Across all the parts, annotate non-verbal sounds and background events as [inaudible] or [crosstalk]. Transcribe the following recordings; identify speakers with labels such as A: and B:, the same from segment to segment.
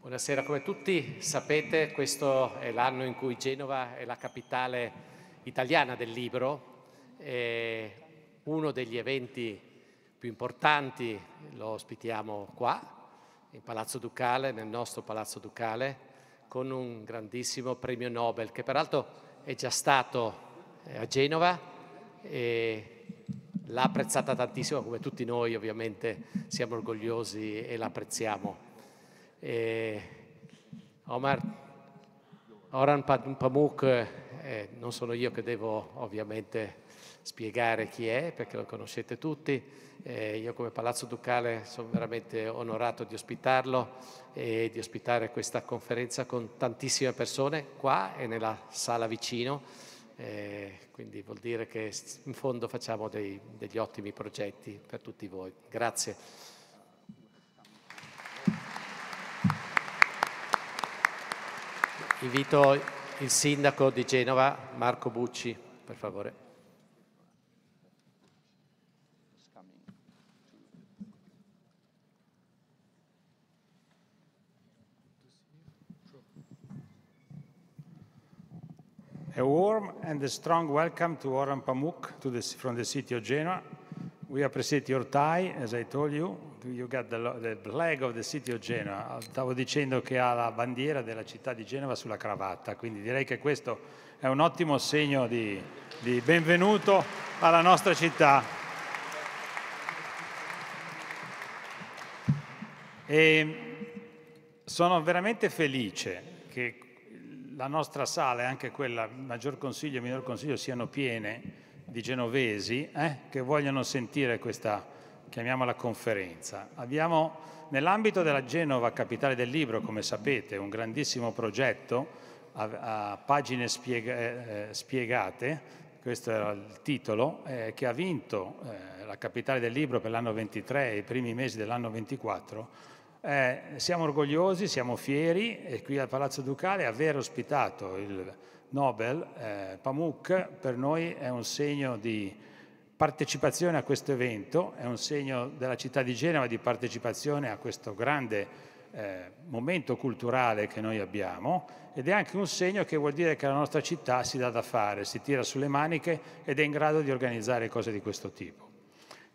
A: Buonasera, come tutti sapete questo è l'anno in cui Genova è la capitale italiana del libro. E uno degli eventi più importanti lo ospitiamo qua, in Palazzo Ducale, nel nostro Palazzo Ducale, con un grandissimo premio Nobel che peraltro è già stato eh, a Genova e l'ha apprezzata tantissimo, come tutti noi ovviamente siamo orgogliosi e l'apprezziamo. E Omar, Oran Pamuk, eh, eh, non sono io che devo ovviamente spiegare chi è, perché lo conoscete tutti. Eh, io come Palazzo Ducale sono veramente onorato di ospitarlo e di ospitare questa conferenza con tantissime persone qua e nella sala vicino. Eh, quindi vuol dire che in fondo facciamo dei, degli ottimi progetti per tutti voi. Grazie. Invito il sindaco di Genova, Marco Bucci, per favore.
B: A warm and a strong welcome to Oran Pamuk to the, from the city of Genoa. We appreciate your tie, as I told you, you got the, the flag of the city of Genoa. Stavo dicendo che ha la bandiera della città di Genova sulla cravatta, quindi direi che questo è un ottimo segno di, di benvenuto alla nostra città. E sono veramente felice che la nostra sala e anche quella maggior consiglio e minor consiglio siano piene di genovesi eh, che vogliono sentire questa chiamiamola conferenza. Abbiamo nell'ambito della Genova, capitale del libro, come sapete, un grandissimo progetto a, a pagine spiega, eh, eh spiegate, questo era il titolo, eh, che ha vinto eh, la capitale del libro per l'anno 23 e i primi mesi dell'anno 24. Eh, siamo orgogliosi, siamo fieri e qui al Palazzo Ducale aver ospitato il Nobel eh, Pamuk per noi è un segno di partecipazione a questo evento, è un segno della città di Genova di partecipazione a questo grande eh, momento culturale che noi abbiamo ed è anche un segno che vuol dire che la nostra città si dà da fare, si tira sulle maniche ed è in grado di organizzare cose di questo tipo.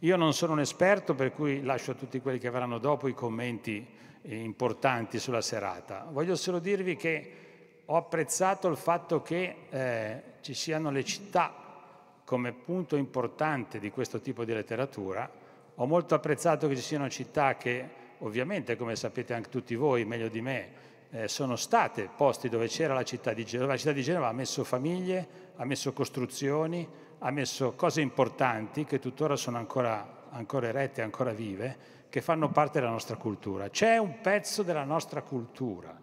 B: Io non sono un esperto, per cui lascio a tutti quelli che verranno dopo i commenti importanti sulla serata. Voglio solo dirvi che ho apprezzato il fatto che eh, ci siano le città come punto importante di questo tipo di letteratura. Ho molto apprezzato che ci siano città che, ovviamente, come sapete anche tutti voi, meglio di me, eh, sono state posti dove c'era la città di Genova. La città di Genova ha messo famiglie, ha messo costruzioni, ha messo cose importanti che tuttora sono ancora, ancora erette, ancora vive, che fanno parte della nostra cultura. C'è un pezzo della nostra cultura,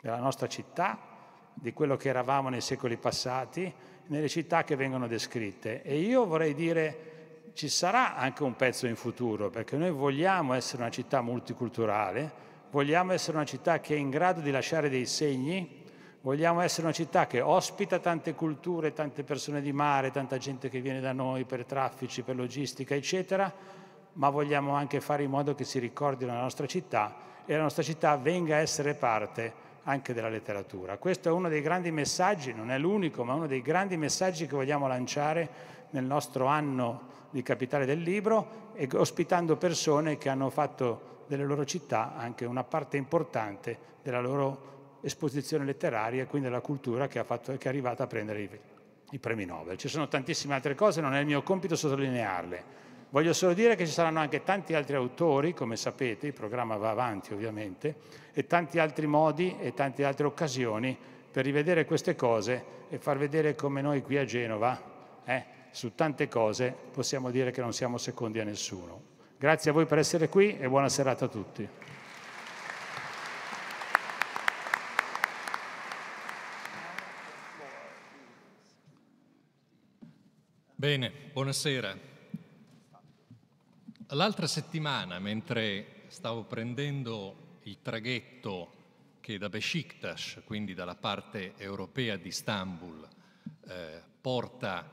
B: della nostra città, di quello che eravamo nei secoli passati, nelle città che vengono descritte e io vorrei dire ci sarà anche un pezzo in futuro perché noi vogliamo essere una città multiculturale, vogliamo essere una città che è in grado di lasciare dei segni, vogliamo essere una città che ospita tante culture, tante persone di mare, tanta gente che viene da noi per traffici, per logistica, eccetera, ma vogliamo anche fare in modo che si ricordi la nostra città e la nostra città venga a essere parte anche della letteratura. Questo è uno dei grandi messaggi, non è l'unico, ma uno dei grandi messaggi che vogliamo lanciare nel nostro anno di Capitale del Libro e ospitando persone che hanno fatto delle loro città anche una parte importante della loro esposizione letteraria e quindi della cultura che, fatto, che è arrivata a prendere i, i premi Nobel. Ci sono tantissime altre cose, non è il mio compito sottolinearle Voglio solo dire che ci saranno anche tanti altri autori, come sapete, il programma va avanti ovviamente, e tanti altri modi e tante altre occasioni per rivedere queste cose e far vedere come noi qui a Genova, eh, su tante cose, possiamo dire che non siamo secondi a nessuno. Grazie a voi per essere qui e buona serata a tutti.
C: Bene, buonasera. L'altra settimana, mentre stavo prendendo il traghetto che da Besiktas, quindi dalla parte europea di Istanbul, eh, porta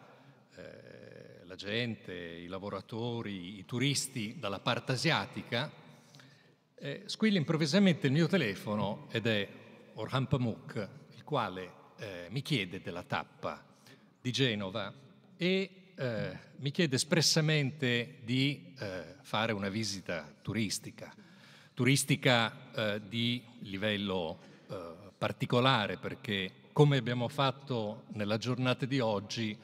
C: eh, la gente, i lavoratori, i turisti dalla parte asiatica, eh, squilla improvvisamente il mio telefono ed è Orhan Pamuk, il quale eh, mi chiede della tappa di Genova e eh, mi chiede espressamente di eh, fare una visita turistica, turistica eh, di livello eh, particolare perché come abbiamo fatto nella giornata di oggi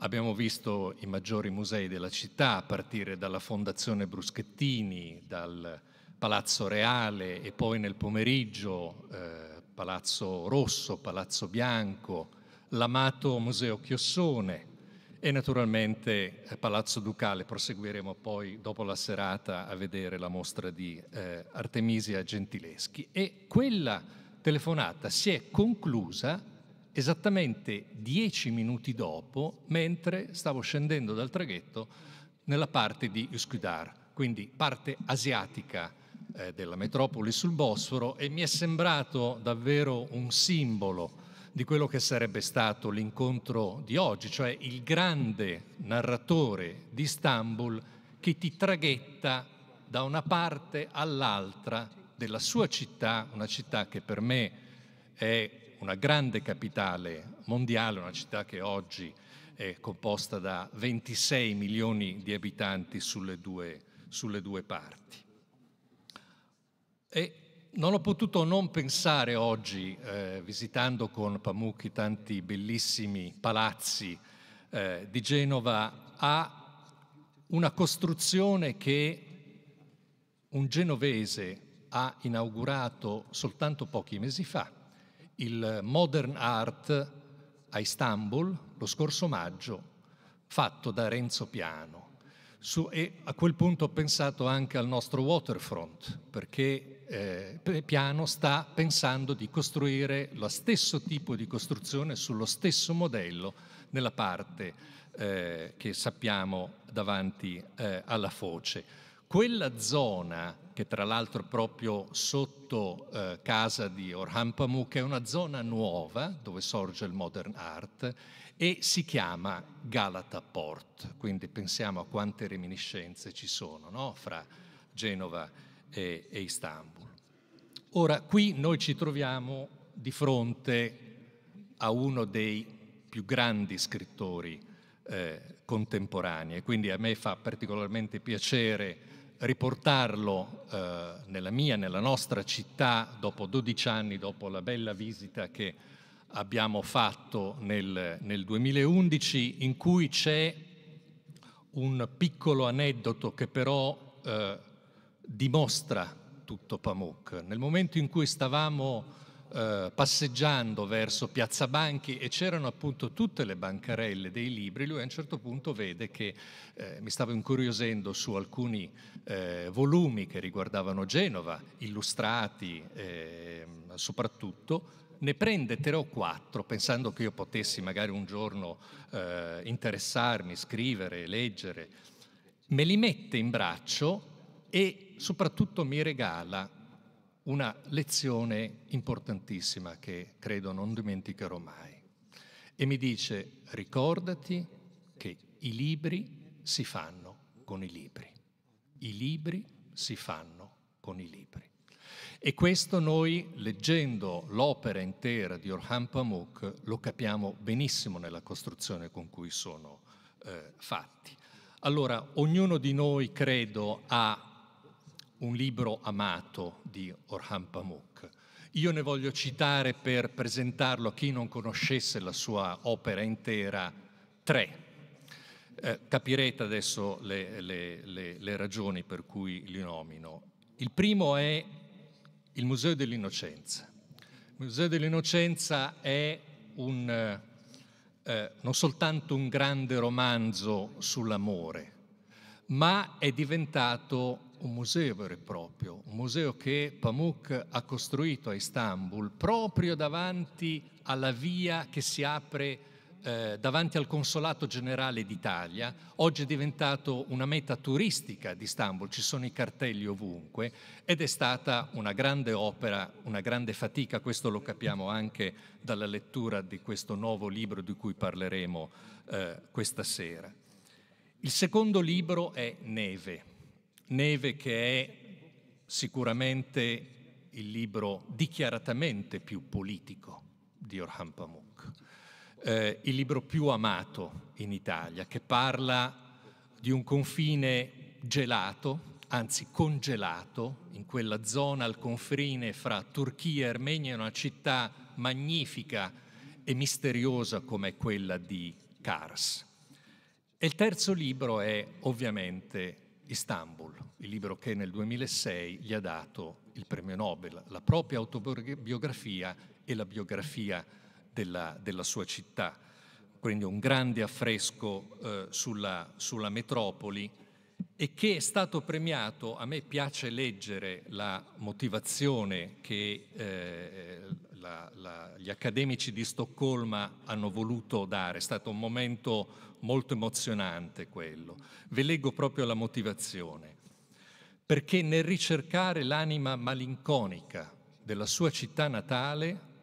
C: abbiamo visto i maggiori musei della città a partire dalla Fondazione Bruschettini, dal Palazzo Reale e poi nel pomeriggio eh, Palazzo Rosso, Palazzo Bianco, l'amato Museo Chiossone e naturalmente eh, Palazzo Ducale proseguiremo poi dopo la serata a vedere la mostra di eh, Artemisia Gentileschi. E quella telefonata si è conclusa esattamente dieci minuti dopo, mentre stavo scendendo dal traghetto nella parte di Uskudar, quindi parte asiatica eh, della metropoli sul Bosforo, e mi è sembrato davvero un simbolo di quello che sarebbe stato l'incontro di oggi, cioè il grande narratore di Istanbul che ti traghetta da una parte all'altra della sua città, una città che per me è una grande capitale mondiale, una città che oggi è composta da 26 milioni di abitanti sulle due, sulle due parti. E non ho potuto non pensare oggi, eh, visitando con Pamucchi tanti bellissimi palazzi eh, di Genova, a una costruzione che un genovese ha inaugurato soltanto pochi mesi fa, il Modern Art a Istanbul, lo scorso maggio, fatto da Renzo Piano su, e a quel punto ho pensato anche al nostro waterfront, perché eh, Piano sta pensando di costruire lo stesso tipo di costruzione sullo stesso modello nella parte eh, che sappiamo davanti eh, alla foce. Quella zona, che tra l'altro è proprio sotto eh, casa di Orhan Pamuk, è una zona nuova dove sorge il modern art e si chiama Galata Port, quindi pensiamo a quante reminiscenze ci sono no? fra Genova e, e Istanbul. Ora, qui noi ci troviamo di fronte a uno dei più grandi scrittori eh, contemporanei, quindi a me fa particolarmente piacere riportarlo eh, nella mia, nella nostra città, dopo 12 anni, dopo la bella visita che abbiamo fatto nel, nel 2011 in cui c'è un piccolo aneddoto che però eh, dimostra tutto Pamuk. Nel momento in cui stavamo Uh, passeggiando verso Piazza Banchi e c'erano appunto tutte le bancarelle dei libri, lui a un certo punto vede che eh, mi stavo incuriosendo su alcuni eh, volumi che riguardavano Genova, illustrati eh, soprattutto, ne prende tre o quattro, pensando che io potessi magari un giorno eh, interessarmi, scrivere, leggere, me li mette in braccio e soprattutto mi regala una lezione importantissima che credo non dimenticherò mai. E mi dice, ricordati che i libri si fanno con i libri. I libri si fanno con i libri. E questo noi, leggendo l'opera intera di Orhan Pamuk, lo capiamo benissimo nella costruzione con cui sono eh, fatti. Allora, ognuno di noi, credo, ha un libro amato di Orhan Pamuk. Io ne voglio citare per presentarlo a chi non conoscesse la sua opera intera tre. Eh, capirete adesso le, le, le, le ragioni per cui li nomino. Il primo è il Museo dell'Innocenza. Il Museo dell'Innocenza è un, eh, eh, non soltanto un grande romanzo sull'amore, ma è diventato un museo vero e proprio, un museo che Pamuk ha costruito a Istanbul proprio davanti alla via che si apre eh, davanti al Consolato Generale d'Italia, oggi è diventato una meta turistica di Istanbul, ci sono i cartelli ovunque ed è stata una grande opera, una grande fatica, questo lo capiamo anche dalla lettura di questo nuovo libro di cui parleremo eh, questa sera. Il secondo libro è Neve, Neve che è sicuramente il libro dichiaratamente più politico di Orhan Pamuk eh, il libro più amato in Italia, che parla di un confine gelato, anzi congelato, in quella zona al confine fra Turchia e Armenia, una città magnifica e misteriosa come quella di Kars. E il terzo libro è ovviamente Istanbul, il libro che nel 2006 gli ha dato il premio Nobel, la propria autobiografia e la biografia di della, della sua città. Quindi un grande affresco eh, sulla, sulla, metropoli e che è stato premiato, a me piace leggere la motivazione che eh, la, la, gli accademici di Stoccolma hanno voluto dare, è stato un momento molto emozionante quello. Ve leggo proprio la motivazione. Perché nel ricercare l'anima malinconica della sua città natale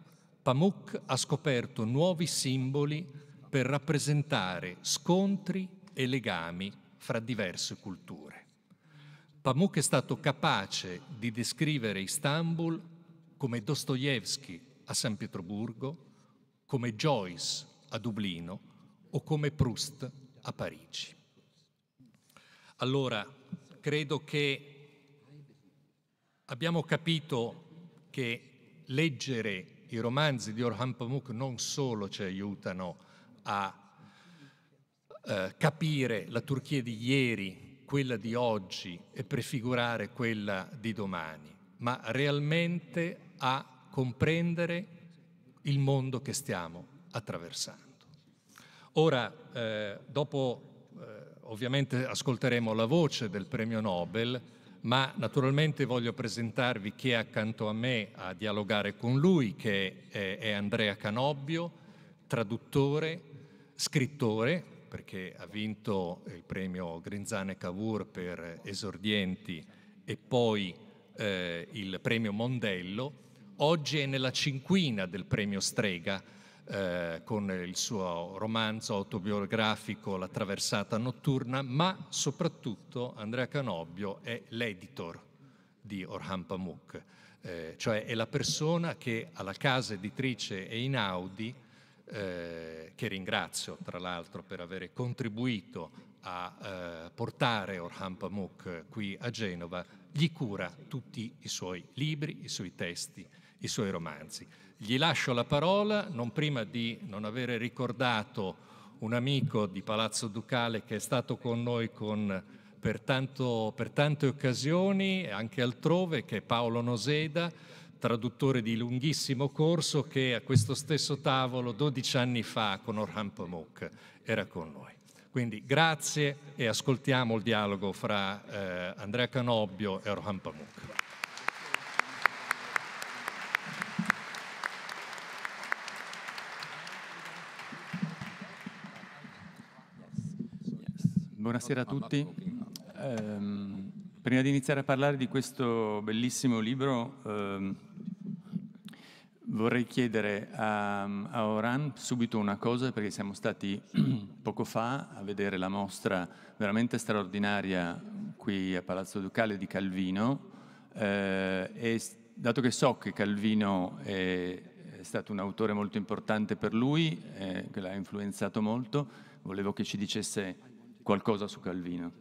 C: Pamuk ha scoperto nuovi simboli per rappresentare scontri e legami fra diverse culture. Pamuk è stato capace di descrivere Istanbul come Dostoevsky a San Pietroburgo, come Joyce a Dublino o come Proust a Parigi. Allora, credo che abbiamo capito che leggere i romanzi di Orhan Pamuk non solo ci aiutano a eh, capire la Turchia di ieri, quella di oggi e prefigurare quella di domani, ma realmente a comprendere il mondo che stiamo attraversando. Ora, eh, dopo eh, ovviamente ascolteremo la voce del premio Nobel, ma naturalmente voglio presentarvi chi è accanto a me a dialogare con lui, che è Andrea Canobbio, traduttore, scrittore, perché ha vinto il premio Grinzane Cavour per esordienti e poi eh, il premio Mondello. Oggi è nella cinquina del premio Strega, eh, con il suo romanzo autobiografico La traversata notturna, ma soprattutto Andrea Canobbio è l'editor di Orhan Pamuk, eh, cioè è la persona che alla casa editrice Einaudi, eh, che ringrazio tra l'altro per aver contribuito a eh, portare Orhan Pamuk qui a Genova, gli cura tutti i suoi libri, i suoi testi, i suoi romanzi. Gli lascio la parola non prima di non avere ricordato un amico di Palazzo Ducale che è stato con noi con, per, tanto, per, tante occasioni, anche altrove, che è Paolo Noseda, traduttore di lunghissimo corso, che a questo stesso tavolo 12 anni fa con Orhan Pamuk era con noi. Quindi grazie e ascoltiamo il dialogo fra eh, Andrea Canobbio e Orhan Pamuk.
B: buonasera a tutti.
D: Eh, prima di iniziare a parlare di questo bellissimo libro, eh, vorrei chiedere a, a, Oran subito una cosa, perché siamo stati [clears throat] poco fa a vedere la mostra veramente straordinaria qui a Palazzo Ducale di Calvino, eh, e dato che so che Calvino è è stato un autore molto importante per lui, eh, che l'ha influenzato molto. Volevo che ci dicesse qualcosa su Calvino.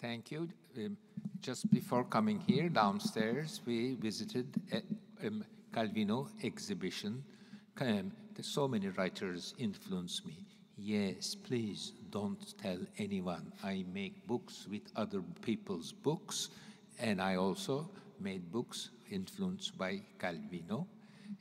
E: Thank you. Um, just before coming here downstairs, we visited a eh, um, Calvino exhibition. Um, so many writers influence me. Yes, please don't tell anyone. I make books with other people's books, and I also made books influenced by Calvino.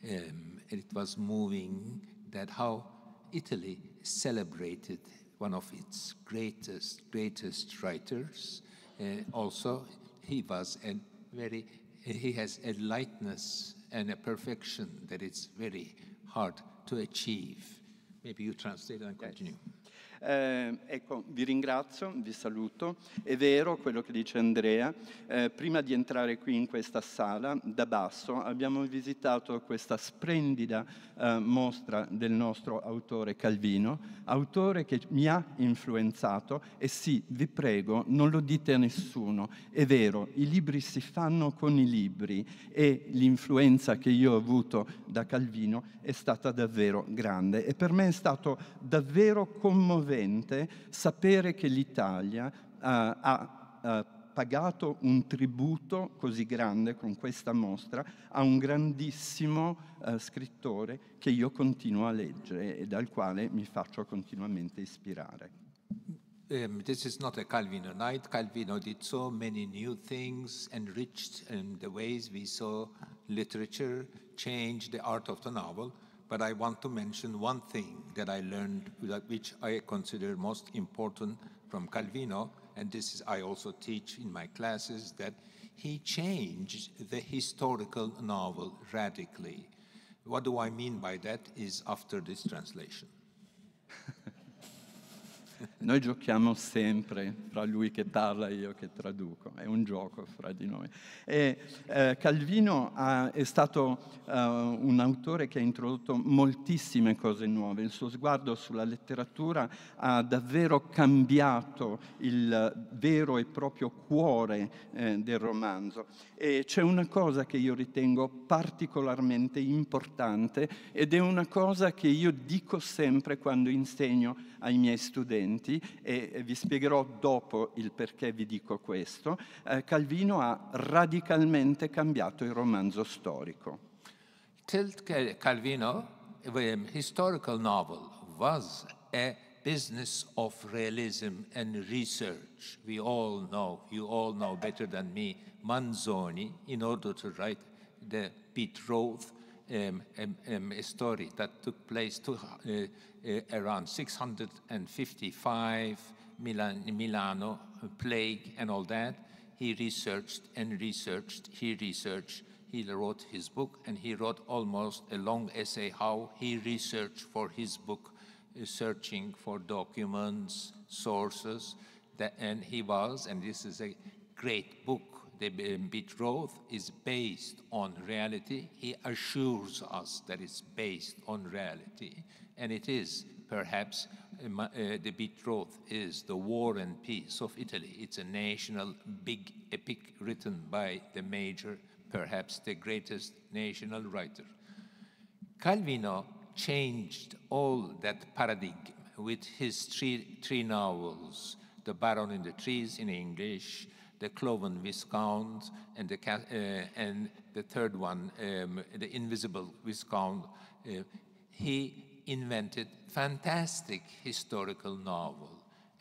E: Um, it was moving that how Italy celebrated one of its greatest, greatest writers. Uh, also, he was and very, he has a lightness and a perfection that it's very hard to achieve. Maybe you translate and continue. Yes. Eh, ecco, vi ringrazio, vi saluto.
F: È vero quello che dice Andrea, eh, prima di entrare qui in questa sala, da basso, abbiamo visitato questa splendida eh, mostra del nostro autore Calvino, autore che mi ha influenzato e sì, vi prego, non lo dite a nessuno, è vero, i libri si fanno con i libri e l'influenza che io ho avuto da Calvino è stata davvero grande e per me è stato davvero commovente commovente sapere che l'Italia uh, ha uh, pagato un tributo così grande con questa mostra a un grandissimo uh, scrittore che io continuo a leggere e dal quale mi faccio continuamente ispirare.
E: Um, this is not a Calvino night. Calvino did so many new things, enriched in the ways we saw literature, changed the art of the novel. But I want to mention one thing that I learned, which I consider most important from Calvino, and this is I also teach in my classes, that he changed the historical novel radically. What do I mean by that is after this translation.
F: Noi giochiamo sempre fra lui che parla e io che traduco, è un gioco fra di noi. E, eh, Calvino ha, è stato uh, un autore che ha introdotto moltissime cose nuove, il suo sguardo sulla letteratura ha davvero cambiato il vero e proprio cuore eh, del romanzo. E c'è una cosa che io ritengo particolarmente importante ed è una cosa che io dico sempre quando insegno ai miei studenti Testi e vi spiegherò dopo il perché vi dico questo, eh, Calvino ha radicalmente cambiato il romanzo storico.
E: Tilt Calvino, the eh, historical novel was a business of realism and research. We all know, you all know better than me, Manzoni, in order to write the betrothed um, um, um, story that took place to, uh, Uh, around 655 Milan, Milano plague and all that. He researched and researched, he researched, he wrote his book, and he wrote almost a long essay how he researched for his book, uh, searching for documents, sources, that, and he was, and this is a great book. The betrothed um, is based on reality. He assures us that it's based on reality and it is, perhaps, uh, uh, the betrothed is the War and Peace of Italy. It's a national big epic written by the major, perhaps the greatest national writer. Calvino changed all that paradigm with his three, three novels, The Baron in the Trees in English, The Cloven Viscount, and the, uh, and the third one, um, The Invisible Viscount. Uh, he invented fantastic historical novel,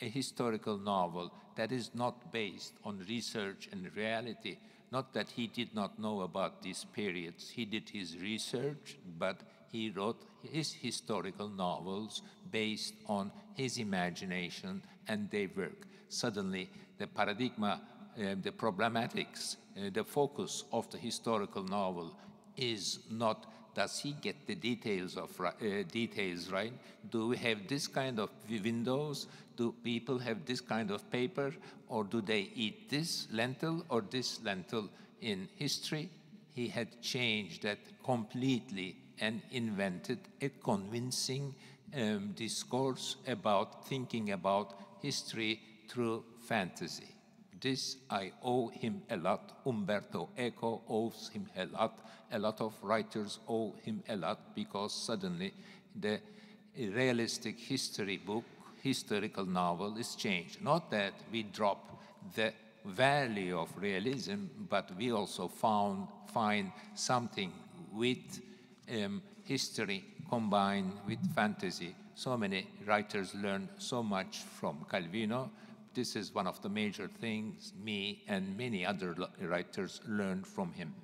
E: a historical novel that is not based on research and reality. Not that he did not know about these periods. He did his research, but he wrote his historical novels based on his imagination and their work. Suddenly, the paradigma, uh, the problematics, uh, the focus of the historical novel is not does he get the details of uh, details right? Do we have this kind of windows? Do people have this kind of paper, or do they eat this lentil or this lentil? In history, he had changed that completely and invented a convincing um, discourse about thinking about history through fantasy this I owe him a lot. Umberto Eco owes him a lot. A lot of writers owe him a lot because suddenly the realistic history book, historical novel is changed. Not that we drop the value of realism, but we also found, find something with um, history combined with fantasy. So many writers learn so much from Calvino this is one of the major things me and many other writers learned from him.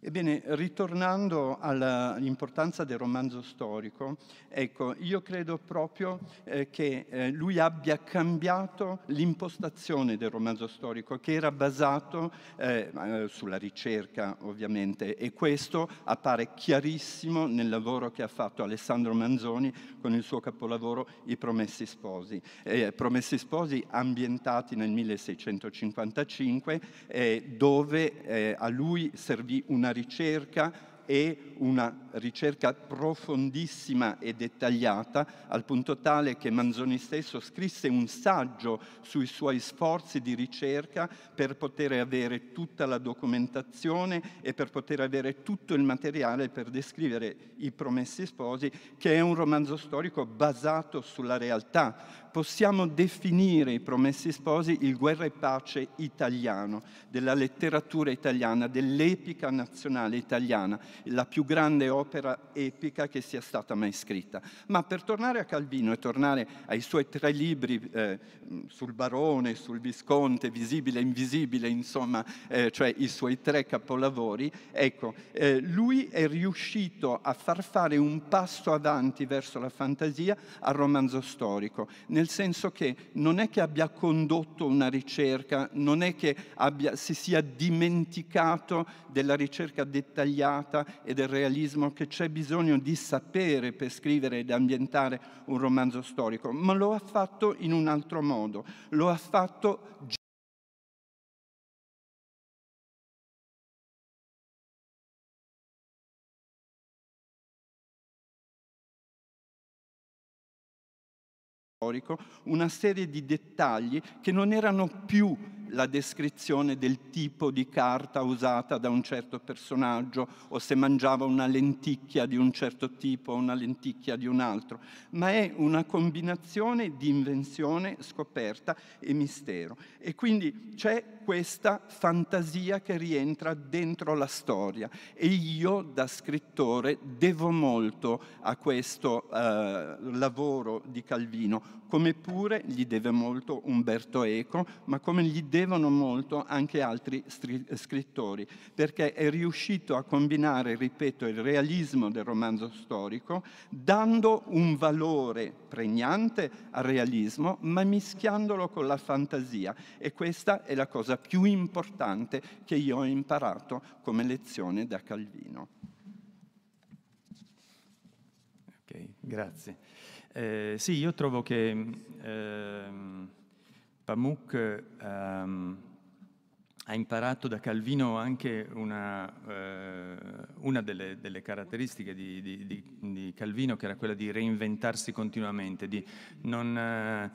F: Ebbene, ritornando all'importanza del romanzo storico, ecco, io credo proprio eh, che eh, lui abbia cambiato l'impostazione del romanzo storico, che era basato eh, eh sulla ricerca, ovviamente, e questo appare chiarissimo nel lavoro che ha fatto Alessandro Manzoni con il suo capolavoro I Promessi Sposi. Eh, Promessi Sposi ambientati nel 1655, eh, dove a lui servì una una ricerca e una ricerca profondissima e dettagliata, al punto tale che Manzoni stesso scrisse un saggio sui suoi sforzi di ricerca per poter avere tutta la documentazione e per poter avere tutto il materiale per descrivere I Promessi Sposi, che è un romanzo storico basato sulla realtà, possiamo definire i Promessi Sposi il guerra e pace italiano, della letteratura italiana, dell'epica nazionale italiana, la più grande opera epica che sia stata mai scritta. Ma per tornare a Calvino e tornare ai suoi tre libri eh, sul barone, sul visconte, visibile e invisibile, insomma, eh, cioè i suoi tre capolavori, ecco, eh, lui è riuscito a far fare un passo avanti verso la fantasia al romanzo storico nel senso che non è che abbia condotto una ricerca, non è che abbia, si sia dimenticato della ricerca dettagliata e del realismo che c'è bisogno di sapere per scrivere ed ambientare un romanzo storico, ma lo ha fatto in un altro modo, lo ha fatto storico una serie di dettagli che non erano più la descrizione del tipo di carta usata da un certo personaggio o se mangiava una lenticchia di un certo tipo o una lenticchia di un altro, ma è una combinazione di invenzione, scoperta e mistero. E quindi c'è questa fantasia che rientra dentro la storia e io da scrittore devo molto a questo eh, lavoro di Calvino, come pure gli deve molto Umberto Eco, ma come gli deve devono molto anche altri scrittori, perché è riuscito a combinare, ripeto, il realismo del romanzo storico, dando un valore pregnante al realismo, ma mischiandolo con la fantasia. E questa è la cosa più importante che io ho imparato come lezione da Calvino. Ok, grazie. Eh, sì, io trovo che... Mm, ehm
D: Pamuk ehm, ha imparato da Calvino anche una, eh, una delle, delle, caratteristiche di, di, di, di, Calvino, che era quella di reinventarsi continuamente, di non eh,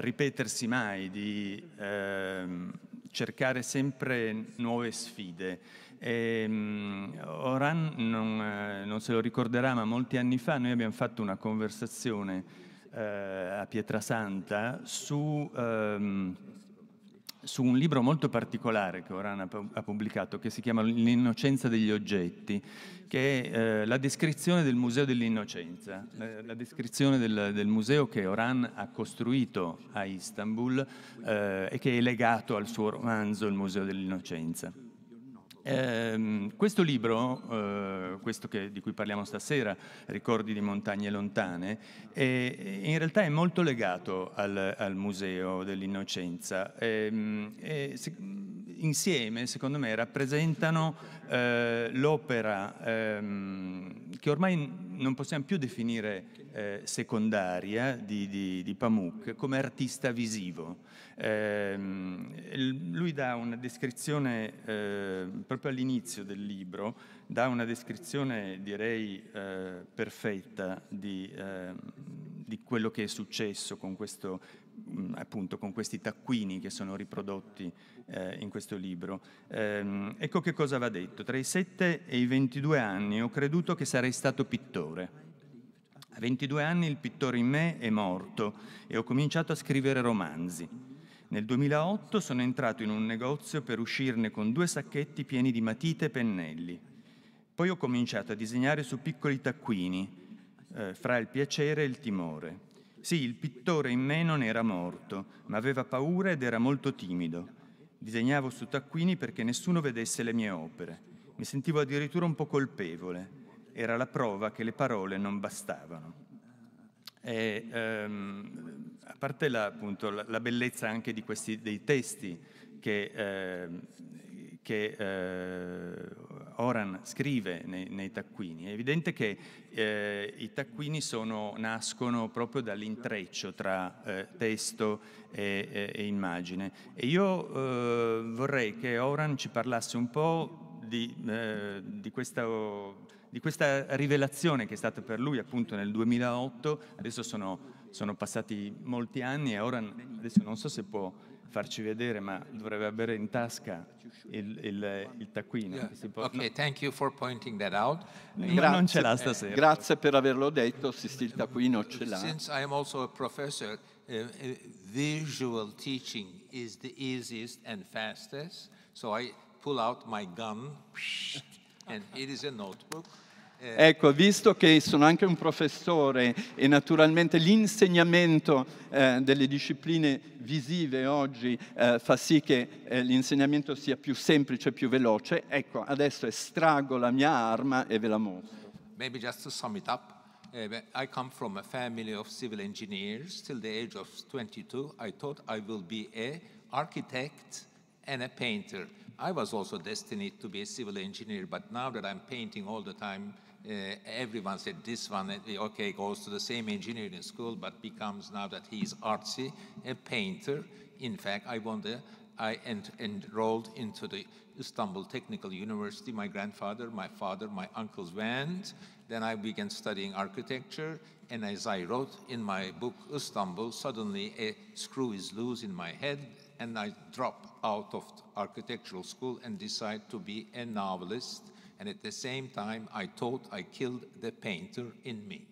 D: ripetersi mai, di eh, cercare sempre nuove sfide. E, um, Oran non, eh, non se lo ricorderà, ma molti anni fa noi abbiamo fatto una conversazione eh, a Pietrasanta su, ehm, su, un libro molto particolare che Oran ha pubblicato, che si chiama L'innocenza degli oggetti, che è eh, la descrizione del Museo dell'Innocenza, eh, la descrizione del, del, museo che Oran ha costruito a Istanbul eh, e che è legato al suo romanzo Il Museo dell'Innocenza. Eh, questo libro, eh, questo che, di cui parliamo stasera, Ricordi di montagne lontane, eh, in realtà è molto legato al, al Museo dell'Innocenza. Ehm, se, insieme, secondo me, rappresentano eh, l'opera ehm, che ormai non possiamo più definire eh, secondaria di, di, di, Pamuk come artista visivo. Eh, lui dà una descrizione, eh, proprio all'inizio del libro, dà una descrizione direi eh, perfetta di, ehm, di quello che è successo con questo Mm, appunto con questi taccuini che sono riprodotti eh, in questo libro. Ehm, ecco che cosa va detto. Tra i 7 e i 22 anni ho creduto che sarei stato pittore. A 22 anni il pittore in me è morto e ho cominciato a scrivere romanzi. Nel 2008 sono entrato in un negozio per uscirne con due sacchetti pieni di matite e pennelli. Poi ho cominciato a disegnare su piccoli taccuini, eh, fra il piacere e il timore. Sì, il pittore in me non era morto, ma aveva paura ed era molto timido. Disegnavo su taccuini perché nessuno vedesse le mie opere. Mi sentivo addirittura un po' colpevole. Era la prova che le parole non bastavano. E, ehm, a parte la, appunto, la, la, bellezza anche questi, dei testi che, eh, che eh, Oran scrive nei, nei, taccuini. È evidente che eh, i taccuini sono, nascono proprio dall'intreccio tra eh, testo e, e, e, immagine. E io eh, vorrei che Oran ci parlasse un po' di, eh, di, questa, di, questa, rivelazione che è stata per lui appunto nel 2008. Adesso sono, sono passati molti anni e Oran adesso non so se può farci vedere, ma dovrebbe avere in tasca il, il, il taccuino. Yeah.
E: Può... Ok, no. thank you for pointing that out. grazie, non ce l'ha stasera. Grazie
F: per averlo detto, se il taccuino ce l'ha. Since
E: I am also a professor, uh, visual teaching is the easiest and fastest, so I pull out my gun [laughs] and it is a notebook. Eh. Ecco,
F: visto che sono anche un professore e naturalmente l'insegnamento eh, delle discipline visive oggi eh, fa sì che eh, l'insegnamento sia più semplice, più veloce, ecco, adesso estraggo la mia arma e ve la mostro.
E: Maybe just to sum it up, eh, I come from a family of civil engineers. Till the age of 22, I thought I will be an architect and a painter. I was also destined to be a civil engineer, but now that I'm painting all the time, uh, everyone said this one, uh, okay, goes to the same engineering school, but becomes now that he's artsy, a painter. In fact, I went there. I ent- enrolled into the Istanbul Technical University. My grandfather, my father, my uncles went. Then I began studying architecture. And as I wrote in my book, Istanbul, suddenly a screw is loose in my head, and I drop out of architectural school and decide to be a novelist and at the same time I thought I killed the painter in me.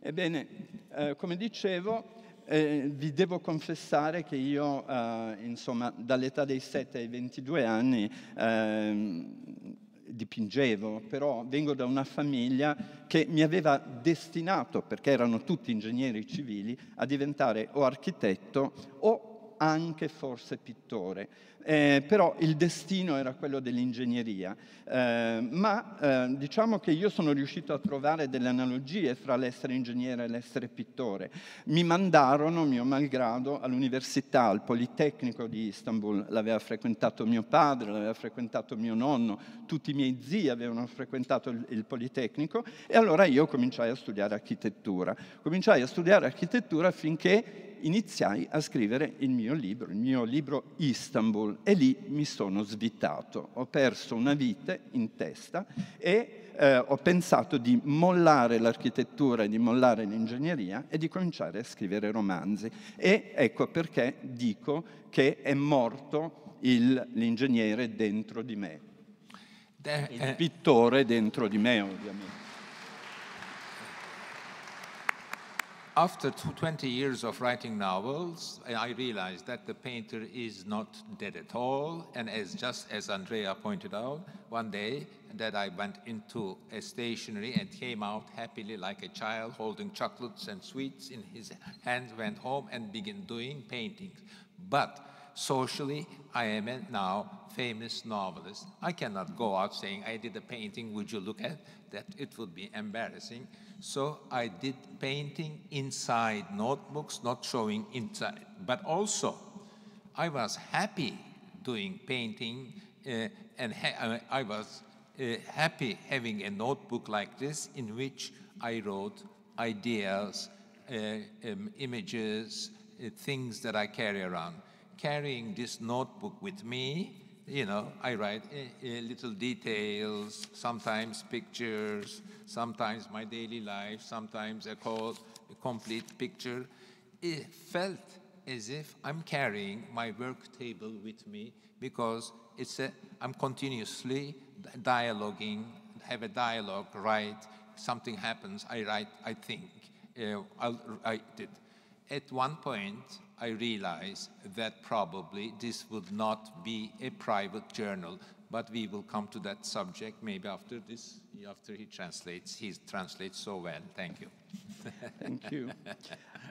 F: Ebbene, eh, come dicevo, eh, vi devo confessare che io, eh, insomma, dall'età dei 7 ai 22 anni ehm, dipingevo, però vengo da una famiglia che mi aveva destinato, perché erano tutti ingegneri civili, a diventare o architetto o anche forse pittore, eh, però il destino era quello dell'ingegneria. Eh, ma eh, diciamo che io sono riuscito a trovare delle analogie fra l'essere ingegnere e l'essere pittore. Mi mandarono, mio malgrado, all'università, al Politecnico di Istanbul. L'aveva frequentato mio padre, l'aveva frequentato mio nonno, tutti i miei zii avevano frequentato il, il Politecnico e allora io cominciai a studiare architettura. Cominciai a studiare architettura finché iniziai a scrivere il mio libro, il mio libro Istanbul, e lì mi sono svitato. Ho perso una vite in testa e eh, ho pensato di mollare l'architettura, di mollare l'ingegneria e di cominciare a scrivere romanzi. E ecco perché dico che è morto il, l'ingegnere dentro di me, il eh, pittore dentro di me
E: ovviamente. after 20 years of writing novels, I realized that the painter is not dead at all. And as just as Andrea pointed out, one day that I went into a stationery and came out happily like a child holding chocolates and sweets in his hands, went home and began doing paintings. But socially, I am a now famous novelist. I cannot go out saying, I did a painting, would you look at that? It would be embarrassing. So I did painting inside notebooks, not showing inside. But also, I was happy doing painting uh, and I was uh, happy having a notebook like this in which I wrote ideas, uh, um, images, uh, things that I carry around carrying this notebook with me, you know, I write eh, eh, little details, sometimes pictures, sometimes my daily life, sometimes a, call, a complete picture. It felt as if I'm carrying my work table with me because it's a, I'm continuously dialoguing, have a dialogue, write, something happens, I write, I think, uh, eh, i I did. At one point, I realize that probably this would not be a private journal, but we will come to that subject maybe after this, after he translates. He translates so well. Thank you. Thank you.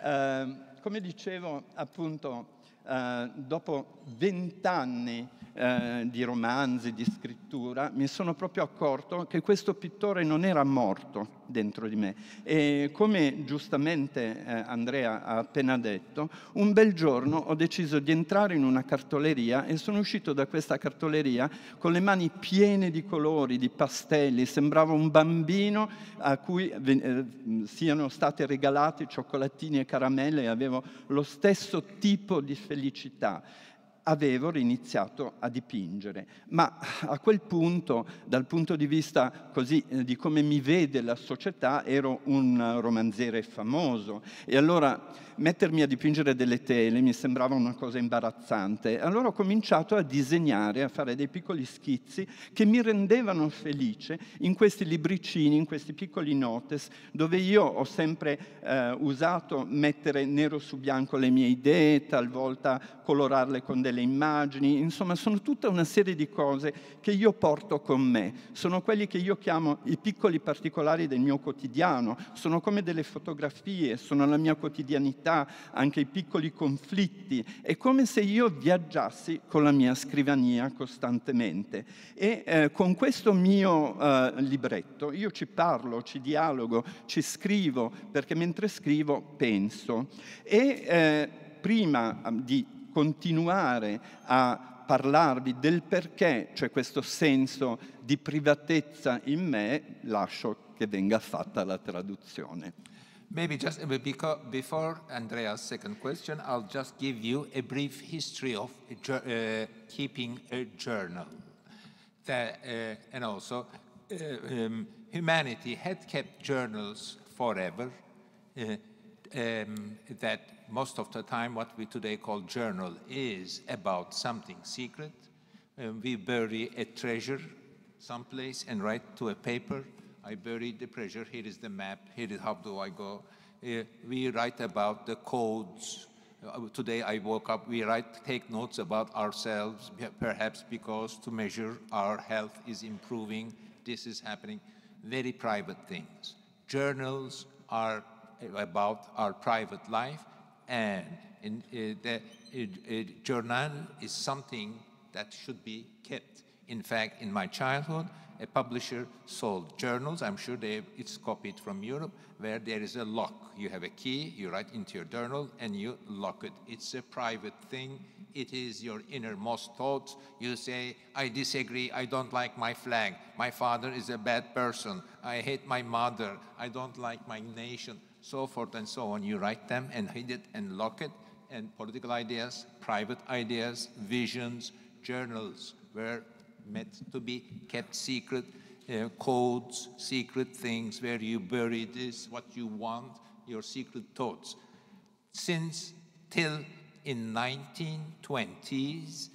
F: Um, come dicevo, appunto, Uh, dopo vent'anni uh, di romanzi, di scrittura, mi sono proprio accorto che questo pittore non era morto, dentro di me. E come giustamente eh, Andrea ha appena detto, un bel giorno ho deciso di entrare in una cartoleria e sono uscito da questa cartoleria con le mani piene di colori, di pastelli, sembrava un bambino a cui eh, siano state regalate cioccolatini e caramelle e avevo lo stesso tipo di felicità avevo iniziato a dipingere. Ma a quel punto, dal punto di vista così eh, di come mi vede la società, ero un romanziere famoso. E allora mettermi a dipingere delle tele mi sembrava una cosa imbarazzante. Allora ho cominciato a disegnare, a fare dei piccoli schizzi che mi rendevano felice in questi libricini, in questi piccoli notes, dove io ho sempre eh, usato mettere nero su bianco le mie idee, talvolta colorarle con delle immagini, insomma sono tutta una serie di cose che io porto con me. Sono quelli che io chiamo i piccoli particolari del mio quotidiano, sono come delle fotografie, sono la mia quotidianità quotidianità, anche i piccoli conflitti. È come se io viaggiassi con la mia scrivania costantemente. E eh, con questo mio eh, libretto io ci parlo, ci dialogo, ci scrivo, perché mentre scrivo penso. E eh, prima ehm, di continuare a parlarvi del perché c'è cioè questo senso di privatezza in me, lascio che venga fatta la traduzione.
E: Maybe just before Andrea's second question, I'll just give you a brief history of uh, keeping a journal. That, uh, and also, uh, um, humanity had kept journals forever. Uh, um, that most of the time, what we today call journal is about something secret. Um, we bury a treasure someplace and write to a paper I buried the pressure. Here is the map. Here is how do I go. Uh, we write about the codes. Uh, today I woke up. We write, take notes about ourselves, perhaps because to measure our health is improving. This is happening. Very private things. Journals are eh, about our private life, and in, uh, the journal is something that should be kept. In fact, in my childhood, a publisher sold journals. I'm sure they, it's copied from Europe, where there is a lock. You have a key, you write into your journal, and you lock it. It's a private thing. It is your innermost thoughts. You say, I disagree, I don't like my flag, my father is a bad person, I hate my mother, I don't like my nation, so forth and so on. You write them and hide it and lock it, and political ideas, private ideas, visions, journals were meant to be kept secret, uh, codes, secret things, where you bury this, what you want, your secret thoughts. Since till in 1920s,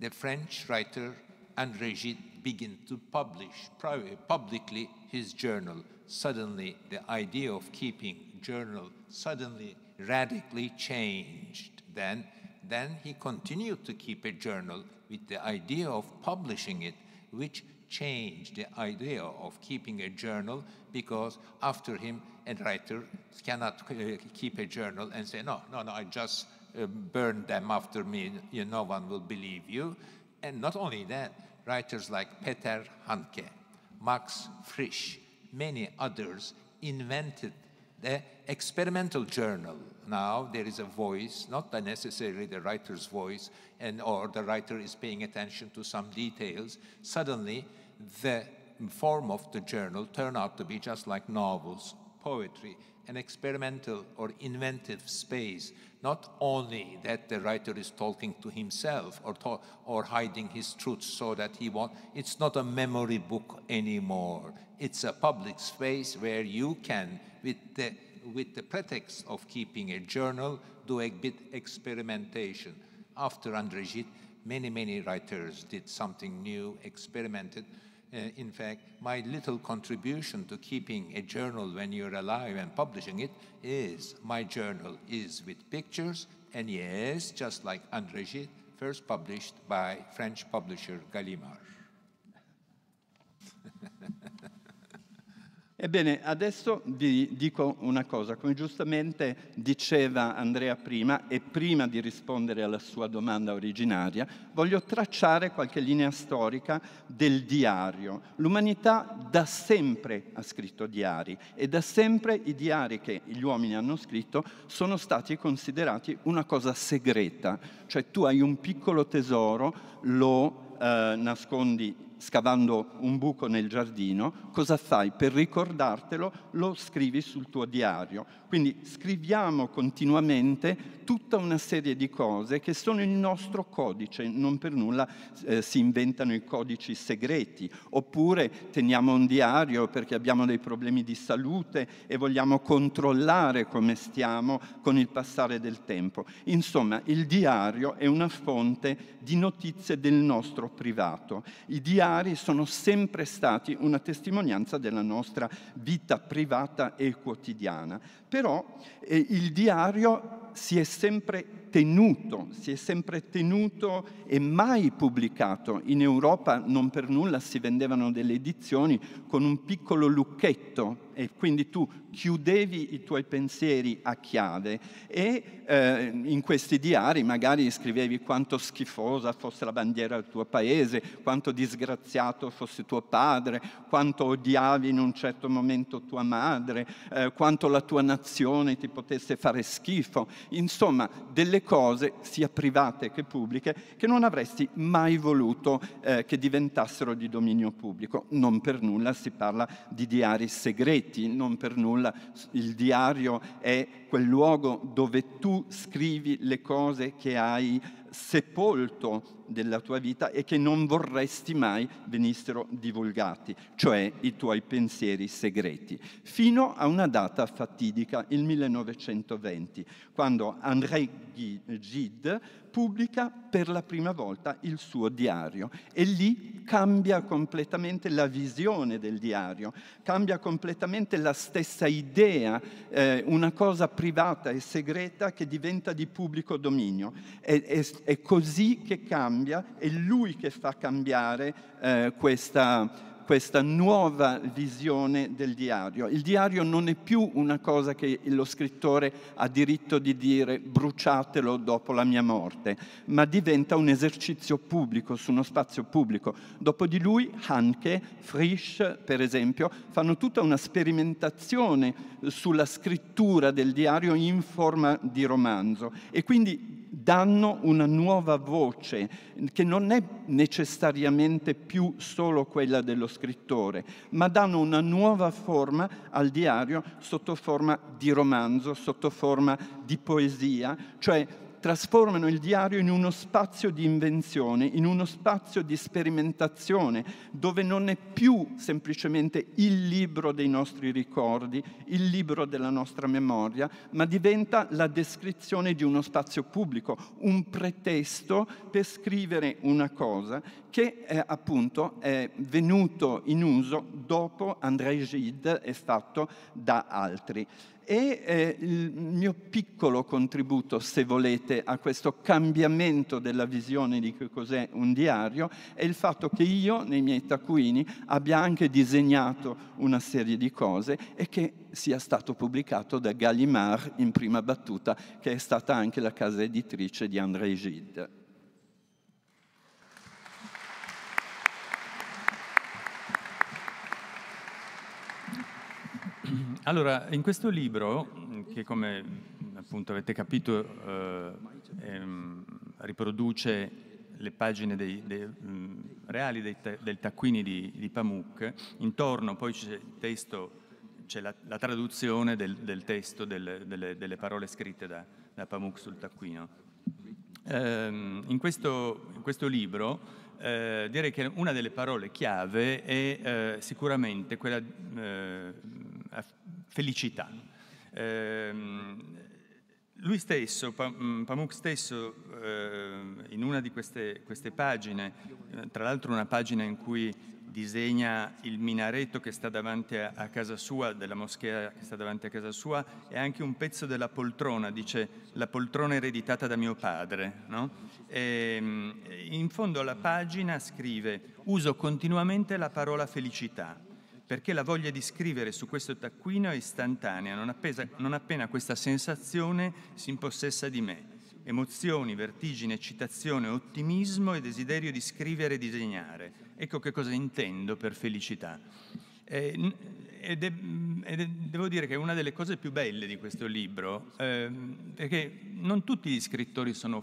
E: the French writer André Gide began to publish publicly his journal. Suddenly, the idea of keeping journal suddenly radically changed. Then then he continued to keep a journal with the idea of publishing it, which changed the idea of keeping a journal because after him, a writer cannot uh, keep a journal and say, no, no, no, I just uh, burned them after me, you, no one will believe you. And not only that, writers like Peter Hanke, Max Frisch, many others invented the experimental journal. Now there is a voice, not necessarily the writer's voice, and or the writer is paying attention to some details. Suddenly, the form of the journal turn out to be just like novels, poetry, an experimental or inventive space. Not only that the writer is talking to himself or to or hiding his truth so that he won't. It's not a memory book anymore. It's a public space where you can with the, with the pretext of keeping a journal, do a bit experimentation. After Andrejit, many, many writers did something new, experimented. Uh, in fact, my little contribution to keeping a journal when you're alive and publishing it is my journal is with pictures, and yes, just like Andrejit, first published by French publisher Gallimard.
F: Ebbene, adesso vi dico una cosa, come giustamente diceva Andrea prima, e prima di rispondere alla sua domanda originaria, voglio tracciare qualche linea storica del diario. L'umanità da sempre ha scritto diari e da sempre i diari che gli uomini hanno scritto sono stati considerati una cosa segreta, cioè tu hai un piccolo tesoro, lo eh, nascondi scavando un buco nel giardino, cosa fai? Per ricordartelo lo scrivi sul tuo diario. Quindi scriviamo continuamente tutta una serie di cose che sono il nostro codice, non per nulla eh, si inventano i codici segreti, oppure teniamo un diario perché abbiamo dei problemi di salute e vogliamo controllare come stiamo con il passare del tempo. Insomma, il diario è una fonte di notizie del nostro privato. I diari familiari sono sempre stati una testimonianza della nostra vita privata e quotidiana. Però eh, il diario si è sempre tenuto, si è sempre tenuto e mai pubblicato. In Europa non per nulla si vendevano delle edizioni con un piccolo lucchetto e quindi tu chiudevi i tuoi pensieri a chiave e eh, in questi diari magari scrivevi quanto schifosa fosse la bandiera del tuo paese, quanto disgraziato fosse tuo padre, quanto odiavi in un certo momento tua madre, eh, quanto la tua nazione situazione ti potesse fare schifo, insomma delle cose sia private che pubbliche che non avresti mai voluto eh, che diventassero di dominio pubblico. Non per nulla si parla di diari segreti, non per nulla il diario è quel luogo dove tu scrivi le cose che hai sepolto della tua vita e che non vorresti mai venissero divulgati, cioè i tuoi pensieri segreti, fino a una data fatidica, il 1920, quando André Gide pubblica per la prima volta il suo diario e lì cambia completamente la visione del diario, cambia completamente la stessa idea, eh, una cosa privata e segreta che diventa di pubblico dominio. È, è, è così che cambia cambia, è lui che fa cambiare eh, questa, questa nuova visione del diario. Il diario non è più una cosa che lo scrittore ha diritto di dire bruciatelo dopo la mia morte, ma diventa un esercizio pubblico su uno spazio pubblico. Dopo di lui Hanke, Frisch per esempio, fanno tutta una sperimentazione sulla scrittura del diario in forma di romanzo e quindi danno una nuova voce che non è necessariamente più solo quella dello scrittore, ma danno una nuova forma al diario sotto forma di romanzo, sotto forma di poesia, cioè trasformano il diario in uno spazio di invenzione, in uno spazio di sperimentazione, dove non è più semplicemente il libro dei nostri ricordi, il libro della nostra memoria, ma diventa la descrizione di uno spazio pubblico, un pretesto per scrivere una cosa che è, eh, appunto è venuto in uso dopo André Gide e fatto da altri e eh, il mio piccolo contributo, se volete, a questo cambiamento della visione di che cos'è un diario è il fatto che io nei miei taccuini abbia anche disegnato una serie di cose e che sia stato pubblicato da Gallimard in prima battuta, che è stata anche la casa editrice di André Gide. Allora, in questo
D: libro, mm, che come mm, appunto avete capito eh, ehm, riproduce le pagine dei, dei, mm, reali dei, del Taccuini di, di Pamuk, intorno poi c'è il testo, c'è la, la traduzione del, del testo, del, delle, delle, parole scritte da, da Pamuk sul Taccuino. Eh, in, questo, in questo libro... Eh, direi che una delle parole chiave è eh, sicuramente quella eh, felicità. Eh, lui stesso, mm, Pamuk stesso, ehm, in una di queste, queste pagine, eh, tra l'altro una pagina in cui disegna il minaretto che sta davanti a casa sua, della moschea che sta davanti a casa sua, e anche un pezzo della poltrona, dice la poltrona ereditata da mio padre. No? E, ehm, in fondo alla pagina scrive uso continuamente la parola felicità, perché la voglia di scrivere su questo taccuino è istantanea, non, appesa, non appena questa sensazione si impossessa di me. Emozioni, vertigine, eccitazione, ottimismo e desiderio di scrivere e disegnare. Ecco che cosa intendo per felicità. Eh, mm, devo dire che è una delle cose più belle di questo libro, eh, perché non tutti gli scrittori sono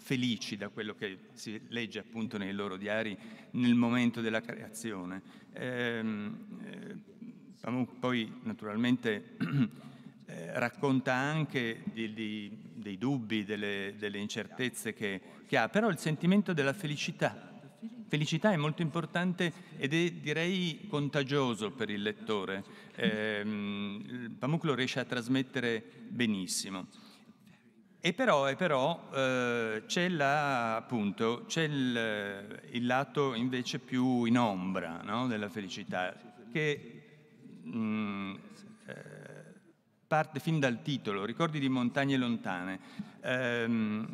D: felici da quello che si legge appunto nei loro diari nel momento della creazione. Ehm, eh, poi naturalmente [clears throat] eh, racconta anche di, di, dei dubbi, delle, delle incertezze che, che, ha, però il sentimento della felicità. Felicità è molto importante ed è direi contagioso per il lettore. Eh, Pamuk lo riesce a trasmettere benissimo. E però, e però eh, c'è, la, appunto, c'è il, il, lato invece più in ombra no? della felicità, che mh, mm, eh, parte fin dal titolo, Ricordi di montagne lontane. Eh,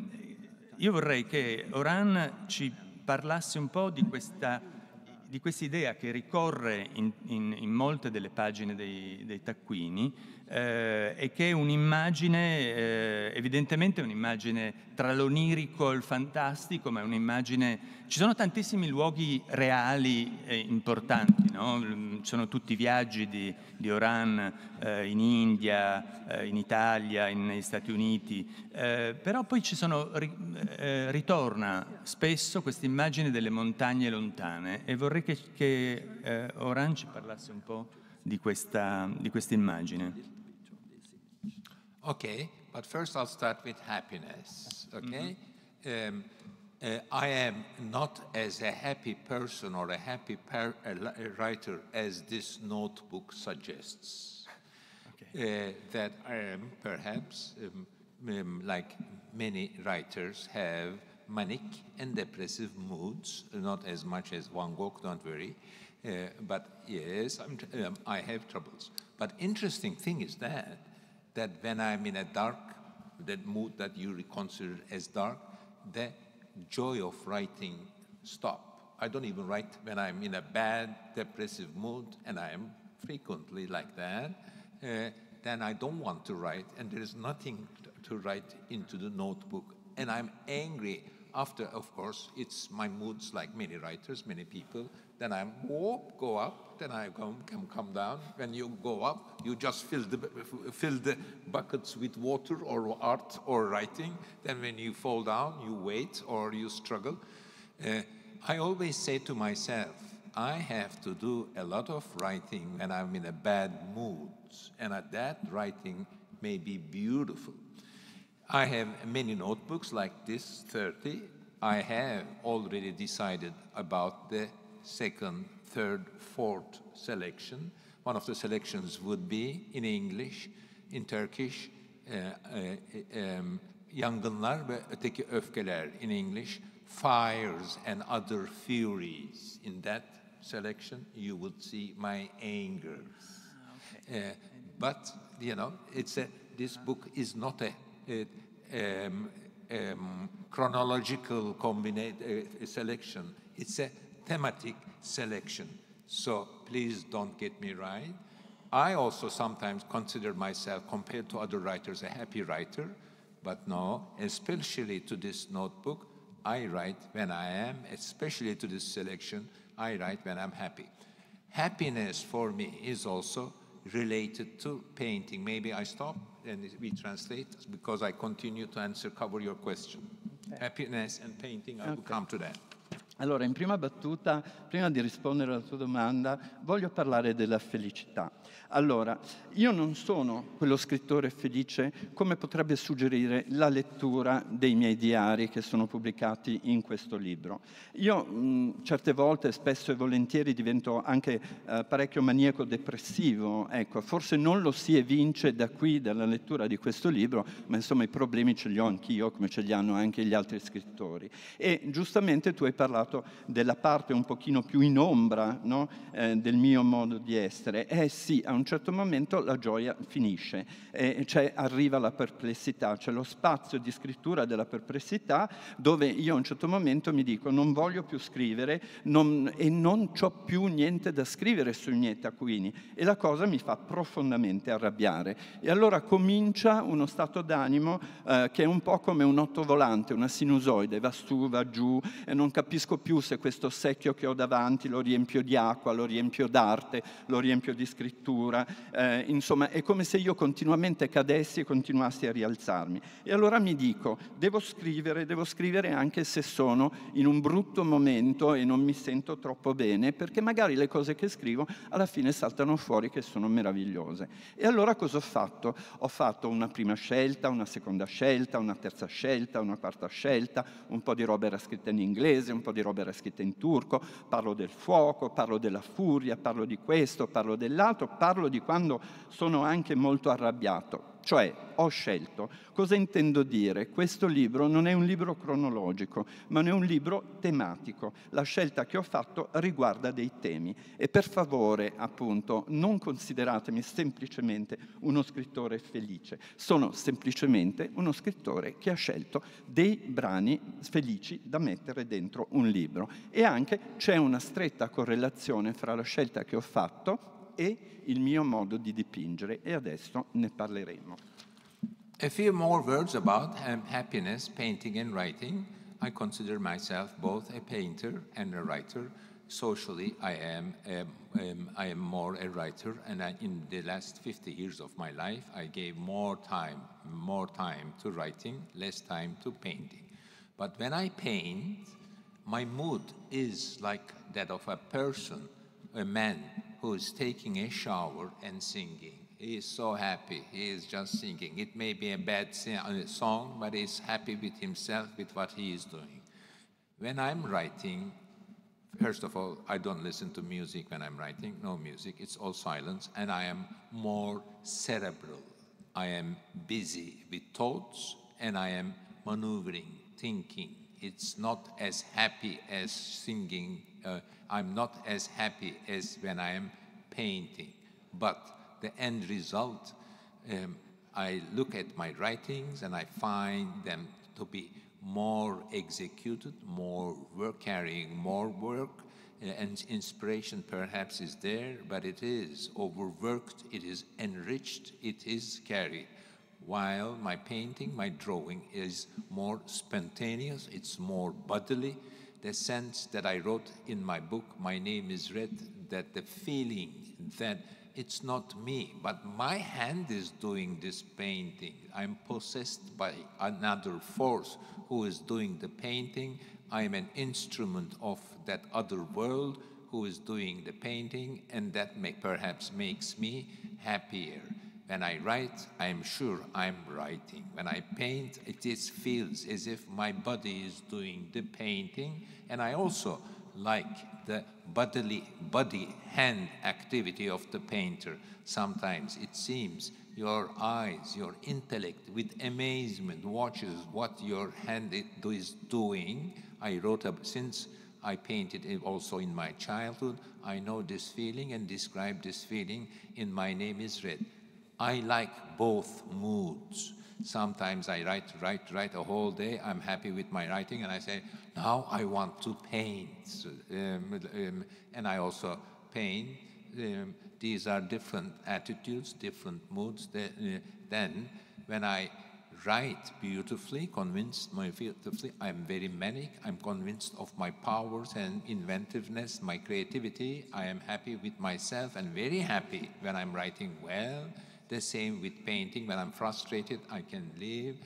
D: io vorrei che Oran ci parlasse un po' di questa di questa idea che ricorre in, in, in molte delle pagine dei, dei taccuini, eh, e che è un'immagine, eh, evidentemente un'immagine tra l'onirico e il fantastico, ma è un'immagine... Ci sono tantissimi luoghi reali e importanti, no? Mm, ci sono tutti i viaggi di, di Oran eh, in India, eh, in Italia, in, negli Stati Uniti, eh, però poi ci sono, ri, eh, ritorna spesso questa immagine delle montagne lontane e vorrei che,
E: che Oran ci parlasse un po'
D: di questa, di questa immagine.
E: Okay, but first I'll start with happiness. Okay, mm-hmm. um, uh, I am not as a happy person or a happy par- a writer as this notebook suggests. Okay. Uh, that I am perhaps um, um, like many writers have manic and depressive moods, not as much as Van Gogh, don't worry. Uh, but yes, um, i have troubles. But interesting thing is that that when I'm in a dark, that mood that you consider as dark, the joy of writing stop. I don't even write when I'm in a bad, depressive mood, and I am frequently like that. Uh, then I don't want to write, and there is nothing to write into the notebook, and I'm angry. After, of course, it's my moods like many writers, many people, then I walk, go up, then I come, come, come down. When you go up, you just fill the, fill the buckets with water or art or writing. Then when you fall down, you wait or you struggle. Uh, I always say to myself, I have to do a lot of writing when I'm in a bad mood, and at that writing may be beautiful. I have many notebooks like this, 30. I have already decided about the second, third, fourth selection. One of the selections would be in English, in Turkish, e, uh, uh, um, yangınlar ve öteki öfkeler in English, fires and other furies. In that selection, you would see my anger. Okay. Uh, but you know, it's a, this book is not a, a um, um, chronological combina- uh, selection. It's a thematic selection. So please don't get me right. I also sometimes consider myself, compared to other writers, a happy writer. But no, especially to this notebook, I write when I am, especially to this selection, I write when I'm happy. Happiness for me is also related to painting. Maybe I stop and we translate because I continue to answer, cover your question. Okay. Happiness and painting, I okay. will come to that.
F: Allora, in prima battuta, prima di rispondere alla tua domanda, voglio parlare della felicità. Allora, io non sono quello scrittore felice come potrebbe suggerire la lettura dei miei diari che sono pubblicati in questo libro. Io mh, certe volte, spesso e volentieri, divento anche eh, parecchio maniaco depressivo, ecco, forse non lo si evince da qui, dalla lettura di questo libro, ma insomma i problemi ce li ho anch'io, come ce li hanno anche gli altri scrittori. E giustamente tu hai parlato parlato della parte un pochino più in ombra no? eh, del mio modo di essere. Eh sì, a un certo momento la gioia finisce, eh, cioè arriva la perplessità, c'è cioè lo spazio di scrittura della perplessità dove io a un certo momento mi dico non voglio più scrivere non, e non ho più niente da scrivere su Agneta Quini e la cosa mi fa profondamente arrabbiare. E allora comincia uno stato d'animo eh, che è un po' come un otto volante, una sinusoide, va su, va giù, e non capisco più se questo secchio che ho davanti lo riempio di acqua, lo riempio d'arte, lo riempio di scrittura, eh, insomma è come se io continuamente cadessi e continuassi a rialzarmi. E allora mi dico, devo scrivere, devo scrivere anche se sono in un brutto momento e non mi sento troppo bene, perché magari le cose che scrivo alla fine saltano fuori che sono meravigliose. E allora cosa ho fatto? Ho fatto una prima scelta, una seconda scelta, una terza scelta, una quarta scelta, un po' di roba era scritta in inglese, un po' di roba Robert è scritta in turco, parlo del fuoco, parlo della furia, parlo di questo, parlo dell'altro, parlo di quando sono anche molto arrabbiato. Cioè, ho scelto. Cosa intendo dire? Questo libro non è un libro cronologico, ma è un libro tematico. La scelta che ho fatto riguarda dei temi. E per favore, appunto, non consideratemi semplicemente uno scrittore felice. Sono semplicemente uno scrittore che ha scelto dei brani felici da mettere dentro un libro. E anche c'è una stretta correlazione fra la scelta che ho fatto è il mio modo di dipingere e adesso ne
E: parleremo. A few more words about happiness, painting and writing. I consider myself both a painter and a writer. Socially, I am, um, um, I am more a writer, and I, in the last 50 years of my life, I gave more time, more time to writing, less time to painting. But when I paint, my mood is like that of a person, a man who is taking a shower and singing. He is so happy. He is just singing. It may be a bad uh, song, but he is happy with himself, with what he is doing. When I'm writing, first of all, I don't listen to music when I'm writing, no music, it's all silence, and I am more cerebral. I am busy with thoughts and I am maneuvering, thinking. It's not as happy as singing. Uh, I'm not as happy as when I am painting. But the end result, um, I look at my writings and I find them to be more executed, more work carrying, more work, uh, and inspiration perhaps is there, but it is overworked, it is enriched, it is carried. While my painting, my drawing is more spontaneous, it's more bodily, the sense that I wrote in my book, My Name is Red, that the feeling that it's not me, but my hand is doing this painting. I'm possessed by another force who is doing the painting. I'm an instrument of that other world who is doing the painting, and that may, perhaps makes me happier. When I write, I'm sure I'm writing. When I paint, it is, feels as if my body is doing the painting. And I also like the bodily, body, hand activity of the painter. Sometimes it seems your eyes, your intellect, with amazement watches what your hand is doing. I wrote up since I painted it also in my childhood. I know this feeling and describe this feeling in My Name is Red. I like both moods. Sometimes I write, write, write a whole day. I'm happy with my writing, and I say, now I want to paint. Um, um, and I also paint. Um, these are different attitudes, different moods. Uh, then, when I write beautifully, convinced beautifully, I'm very manic. I'm convinced of my powers and inventiveness, my creativity. I am happy with myself and very happy when I'm writing well the same with painting. When I'm frustrated, I can leave.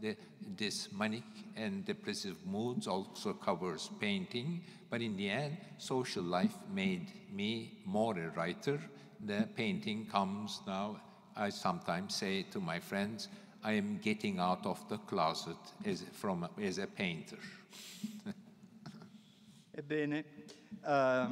E: The, this manic and depressive moods also covers painting. But in the end, social life made me more a writer. The painting comes now. I sometimes say to my friends, I am getting out of the closet as, from, as a painter. [laughs]
F: Ebbene, uh,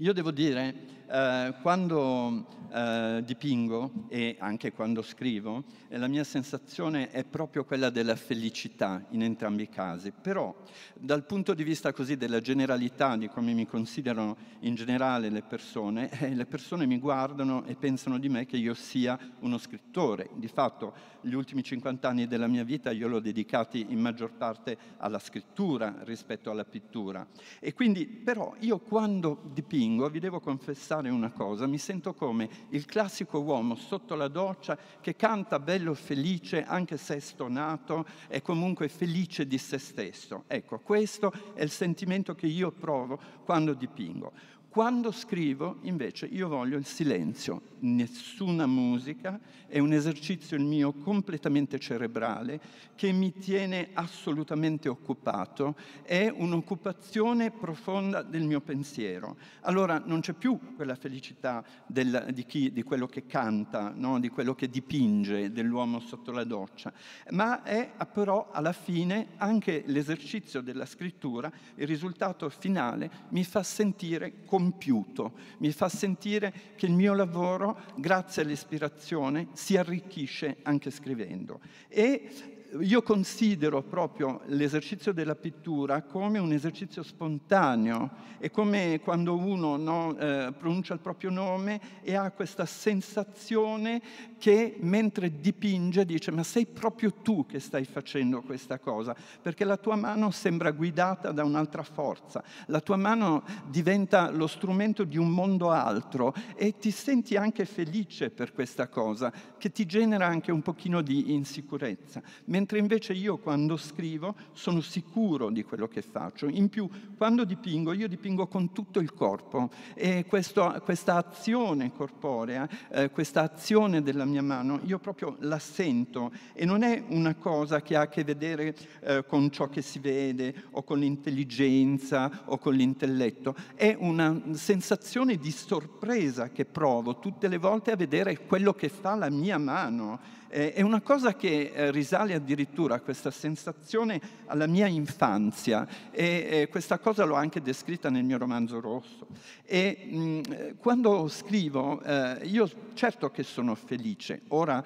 F: io devo dire Eh, quando eh, dipingo e anche quando scrivo, eh, la mia sensazione è proprio quella della felicità in entrambi i casi, però dal punto di vista così della generalità, di come mi considerano in generale le persone, [laughs] eh, le persone mi guardano e pensano di me che io sia uno scrittore. Di fatto gli ultimi 50 anni della mia vita io l'ho dedicati in maggior parte alla scrittura rispetto alla pittura. E quindi però io quando dipingo vi devo confessare confessare una cosa, mi sento come il classico uomo sotto la doccia che canta bello felice anche se è stonato, è comunque felice di se stesso. Ecco, questo è il sentimento che io provo quando dipingo. Quando scrivo, invece, io voglio il silenzio, nessuna musica, è un esercizio il mio completamente cerebrale che mi tiene assolutamente occupato, è un'occupazione profonda del mio pensiero. Allora non c'è più quella felicità del, di, chi, di, quello che canta, no? di quello che dipinge, dell'uomo sotto la doccia, ma è però alla fine anche l'esercizio della scrittura, il risultato finale mi fa sentire come compiuto, mi fa sentire che il mio lavoro, grazie all'ispirazione, si arricchisce anche scrivendo. E io considero proprio l'esercizio della pittura come un esercizio spontaneo, è come quando uno no, eh, pronuncia il proprio nome e ha questa sensazione che mentre dipinge dice ma sei proprio tu che stai facendo questa cosa, perché la tua mano sembra guidata da un'altra forza, la tua mano diventa lo strumento di un mondo altro e ti senti anche felice per questa cosa, che ti genera anche un pochino di insicurezza mentre invece io quando scrivo sono sicuro di quello che faccio. In più, quando dipingo, io dipingo con tutto il corpo e questo, questa azione corporea, eh, questa azione della mia mano, io proprio la sento e non è una cosa che ha a che vedere eh, con ciò che si vede o con l'intelligenza o con l'intelletto, è una sensazione di sorpresa che provo tutte le volte a vedere quello che fa la mia mano eh, è una cosa che eh, risale addirittura a questa sensazione alla mia infanzia e questa cosa l'ho anche descritta nel mio romanzo rosso. E mm, eh, quando scrivo, io certo che sono felice, ora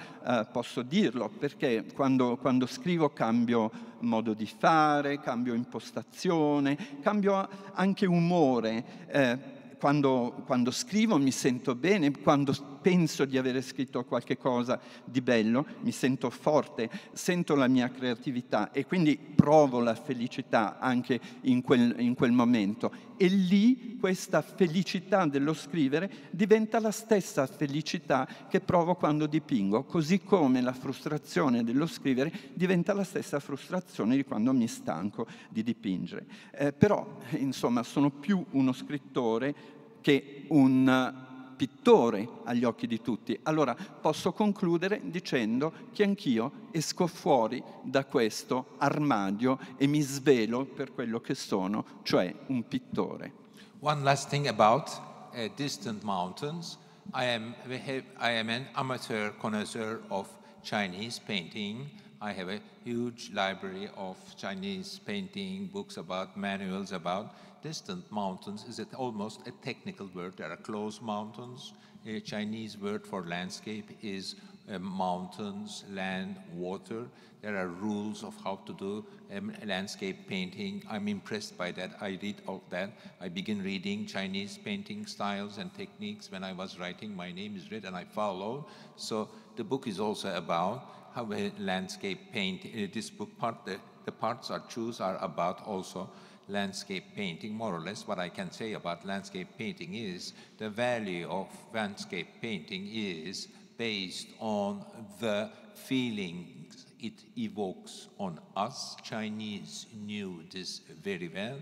F: posso dirlo perché quando, quando scrivo cambio modo di fare, cambio impostazione, cambio anche umore. Quando, quando, scrivo mi sento bene, quando penso di avere scritto qualche cosa di bello, mi sento forte, sento la mia creatività e quindi provo la felicità anche in quel, in quel momento. E lì questa felicità dello scrivere diventa la stessa felicità che provo quando dipingo, così come la frustrazione dello scrivere diventa la stessa frustrazione di quando mi stanco di dipingere. Eh, però, insomma, sono più uno scrittore che un pittore agli occhi di tutti. Allora posso concludere dicendo che anch'io esco fuori da questo armadio e mi svelo per quello che sono, cioè un pittore.
E: One last thing about uh, distant mountains. I am, I am an amateur connoisseur of Chinese painting. I have a huge library of Chinese painting, books about manuals about distant mountains is it almost a technical word. There are close mountains. A Chinese word for landscape is uh, mountains, land, water. There are rules of how to do um, landscape painting. I'm impressed by that. I read all that. I begin reading Chinese painting styles and techniques when I was writing. My name is read and I follow. So the book is also about how a landscape paint. Uh, this book part, the, the parts I choose are about also landscape painting, more or less. What I can say about landscape painting is the value of landscape painting is based on the feelings it evokes on us. Chinese knew this very well.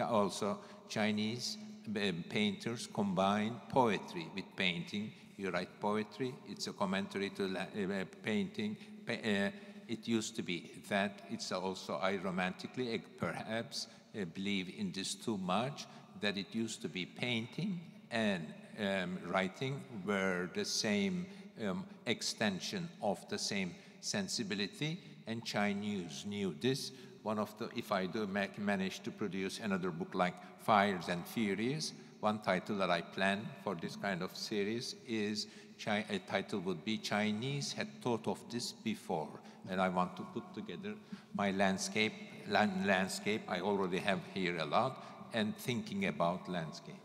E: Also, Chinese um, painters combine poetry with painting. You write poetry, it's a commentary to uh, uh, painting. Uh, it used to be that. It's also I romantically, perhaps, uh, believe in this too much, that it used to be painting and um, writing were the same um, extension of the same sensibility, and Chinese knew this. One of the, if I do make, manage to produce another book like Fires and Furies, one title that I plan for this kind of series is Chi a title would be Chinese had thought of this before, and I want to put together my landscape land, landscape, I already have here a lot, and thinking about landscape.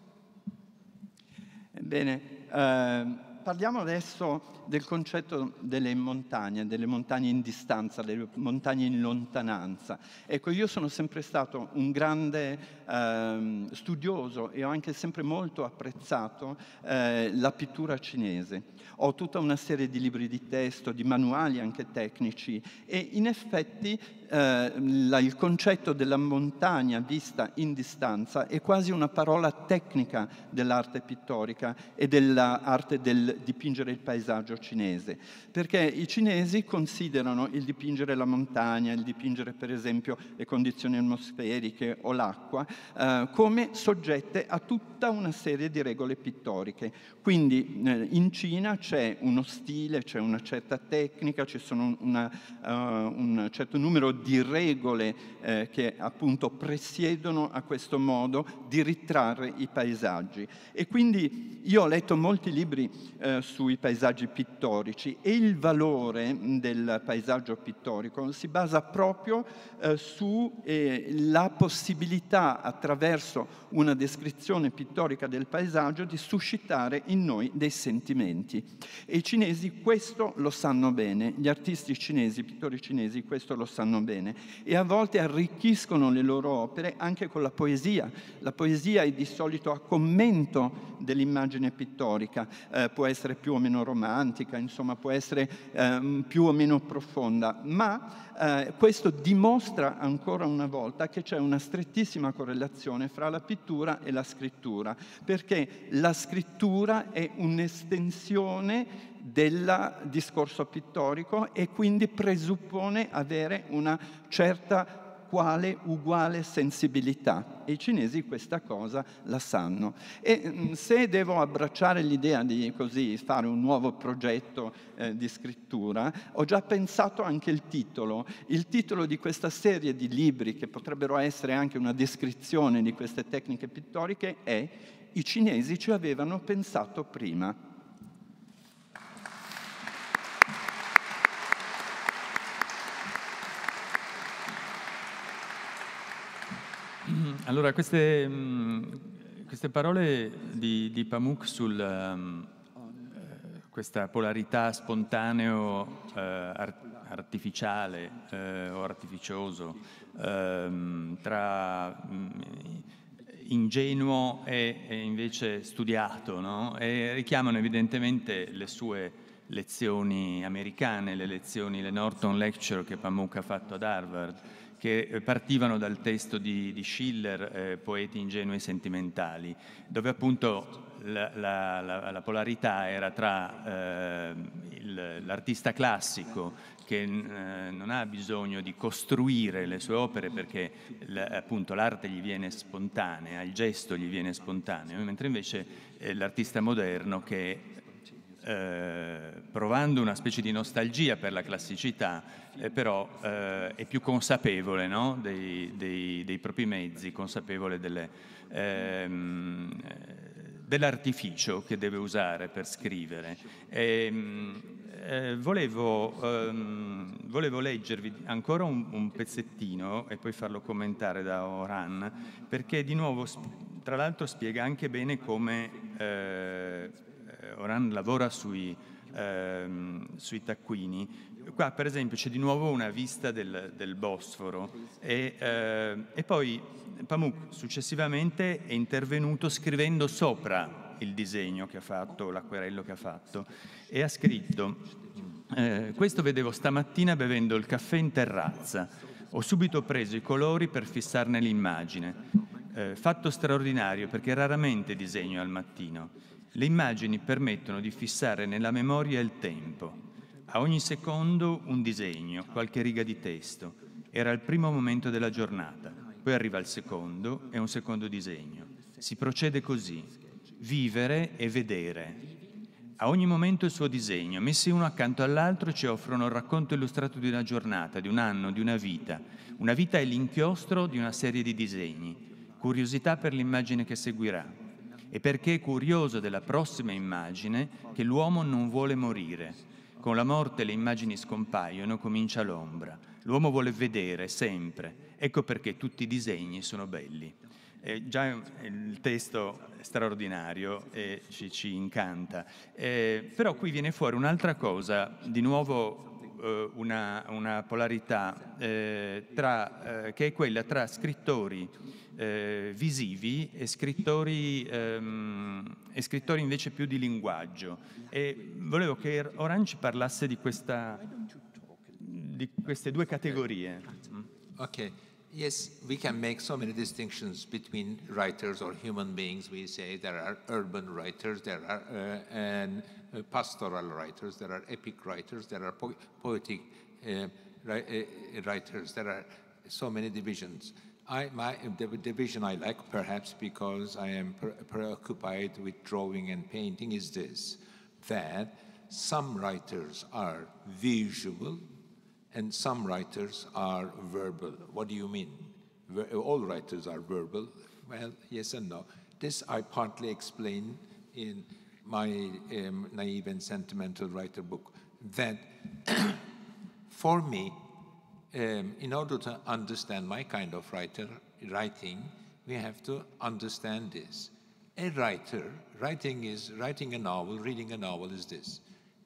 F: Bene, eh, parliamo adesso del concetto delle montagne, delle montagne in distanza, delle montagne in lontananza. Ecco, io sono sempre stato un grande eh, studioso e ho anche sempre molto apprezzato eh, la pittura cinese. Ho tutta una serie di libri di testo, di manuali anche tecnici e in effetti eh, la, il concetto della montagna vista in distanza è quasi una parola tecnica dell'arte pittorica e dell'arte del dipingere il paesaggio cinese, perché i cinesi considerano il dipingere la montagna, il dipingere per esempio le condizioni atmosferiche o l'acqua, eh, come soggette a tutta una serie di regole pittoriche. Quindi eh, in Cina c'è uno stile, c'è una certa tecnica, ci sono una, uh, un certo numero di regole eh, che appunto presiedono a questo modo di ritrarre i paesaggi. E quindi io ho letto molti libri eh, sui paesaggi pittorici, pittorici e il valore mm, del paesaggio pittorico si basa proprio eh, sulla eh, possibilità attraverso una descrizione pittorica del paesaggio di suscitare in noi dei sentimenti. E i cinesi questo lo sanno bene, gli artisti cinesi, i pittori cinesi questo lo sanno bene e a volte arricchiscono le loro opere anche con la poesia. La poesia è di solito a commento dell'immagine pittorica, eh, può essere più o meno romana, romantica, insomma può essere eh, più o meno profonda, ma eh, questo dimostra ancora una volta che c'è una strettissima correlazione fra la pittura e la scrittura, perché la scrittura è un'estensione del discorso pittorico e quindi presuppone avere una certa quale uguale sensibilità. E i cinesi questa cosa la sanno. E mm, se devo abbracciare l'idea di così fare un nuovo progetto eh, di scrittura, ho già pensato anche il titolo. Il titolo di questa serie di libri, che potrebbero essere anche una descrizione di queste tecniche pittoriche, è I cinesi ci avevano pensato prima.
D: Allora, queste, mm, queste parole di, di Pamuk su um, ehm, eh, questa polarità spontaneo eh, ar- artificiale eh, o artificioso ehm, tra mh, mm, ingenuo e, e, invece studiato, no? e richiamano evidentemente le sue lezioni americane, le lezioni, le Norton Lecture che Pamuk ha fatto ad Harvard, che eh, partivano dal testo di, di Schiller, eh, Poeti ingenui e sentimentali, dove appunto la, la, la, la polarità era tra eh, il, l'artista classico che eh, non ha bisogno di costruire le sue opere perché appunto l'arte gli viene spontanea, il gesto gli viene spontaneo, mentre invece eh, l'artista moderno che eh, provando una specie di nostalgia per la classicità, eh, però eh, è più consapevole no? dei, dei, dei, propri mezzi, consapevole delle, ehm, eh, dell'artificio che deve usare per scrivere. E, ehm, eh, volevo, ehm, volevo, leggervi ancora un, un, pezzettino e poi farlo commentare da Oran, perché di nuovo, tra l'altro, spiega anche bene come eh, Oran lavora sui, ehm, sui, taccuini. Qua per esempio c'è di nuovo una vista del, del Bosforo e, eh, e poi Pamuk successivamente è intervenuto scrivendo sopra il disegno che ha fatto, l'acquerello che ha fatto, e ha scritto, eh, questo vedevo stamattina bevendo il caffè in terrazza, ho subito preso i colori per fissarne l'immagine, eh, fatto straordinario perché raramente disegno al mattino. Le immagini permettono di fissare nella memoria il tempo. A ogni secondo un disegno, qualche riga di testo. Era il primo momento della giornata, poi arriva il secondo e un secondo disegno. Si procede così, vivere e vedere. A ogni momento il suo disegno, messi uno accanto all'altro, ci offrono il racconto illustrato di una giornata, di un anno, di una vita. Una vita è l'inchiostro di una serie di disegni. Curiosità per l'immagine che seguirà e perché è curioso della prossima immagine che l'uomo non vuole morire. Con la morte le immagini scompaiono, comincia l'ombra. L'uomo vuole vedere sempre. Ecco perché tutti i disegni sono belli. Eh, già il testo è straordinario e ci, ci incanta. Eh, però qui viene fuori un'altra cosa, di nuovo eh, una, una, polarità eh, tra, eh, che è quella tra scrittori eh, visivi e scrittori, ehm, e scrittori, invece più di linguaggio. E volevo che Orange parlasse di, questa, di queste due categorie.
E: Ok. Yes, we can make so many distinctions between writers or human beings. We say there are urban writers, there are uh, Uh, pastoral writers, there are epic writers, there are po poetic uh, uh, writers, there are so many divisions. I, my, the division I like, perhaps because I am pre preoccupied with drawing and painting, is this that some writers are visual and some writers are verbal. What do you mean? All writers are verbal. Well, yes and no. This I partly explain in my um, naive and sentimental writer book, that [clears throat] for me, um, in order to understand my kind of writer writing, we have to understand this. A writer, writing is writing a novel, reading a novel is this.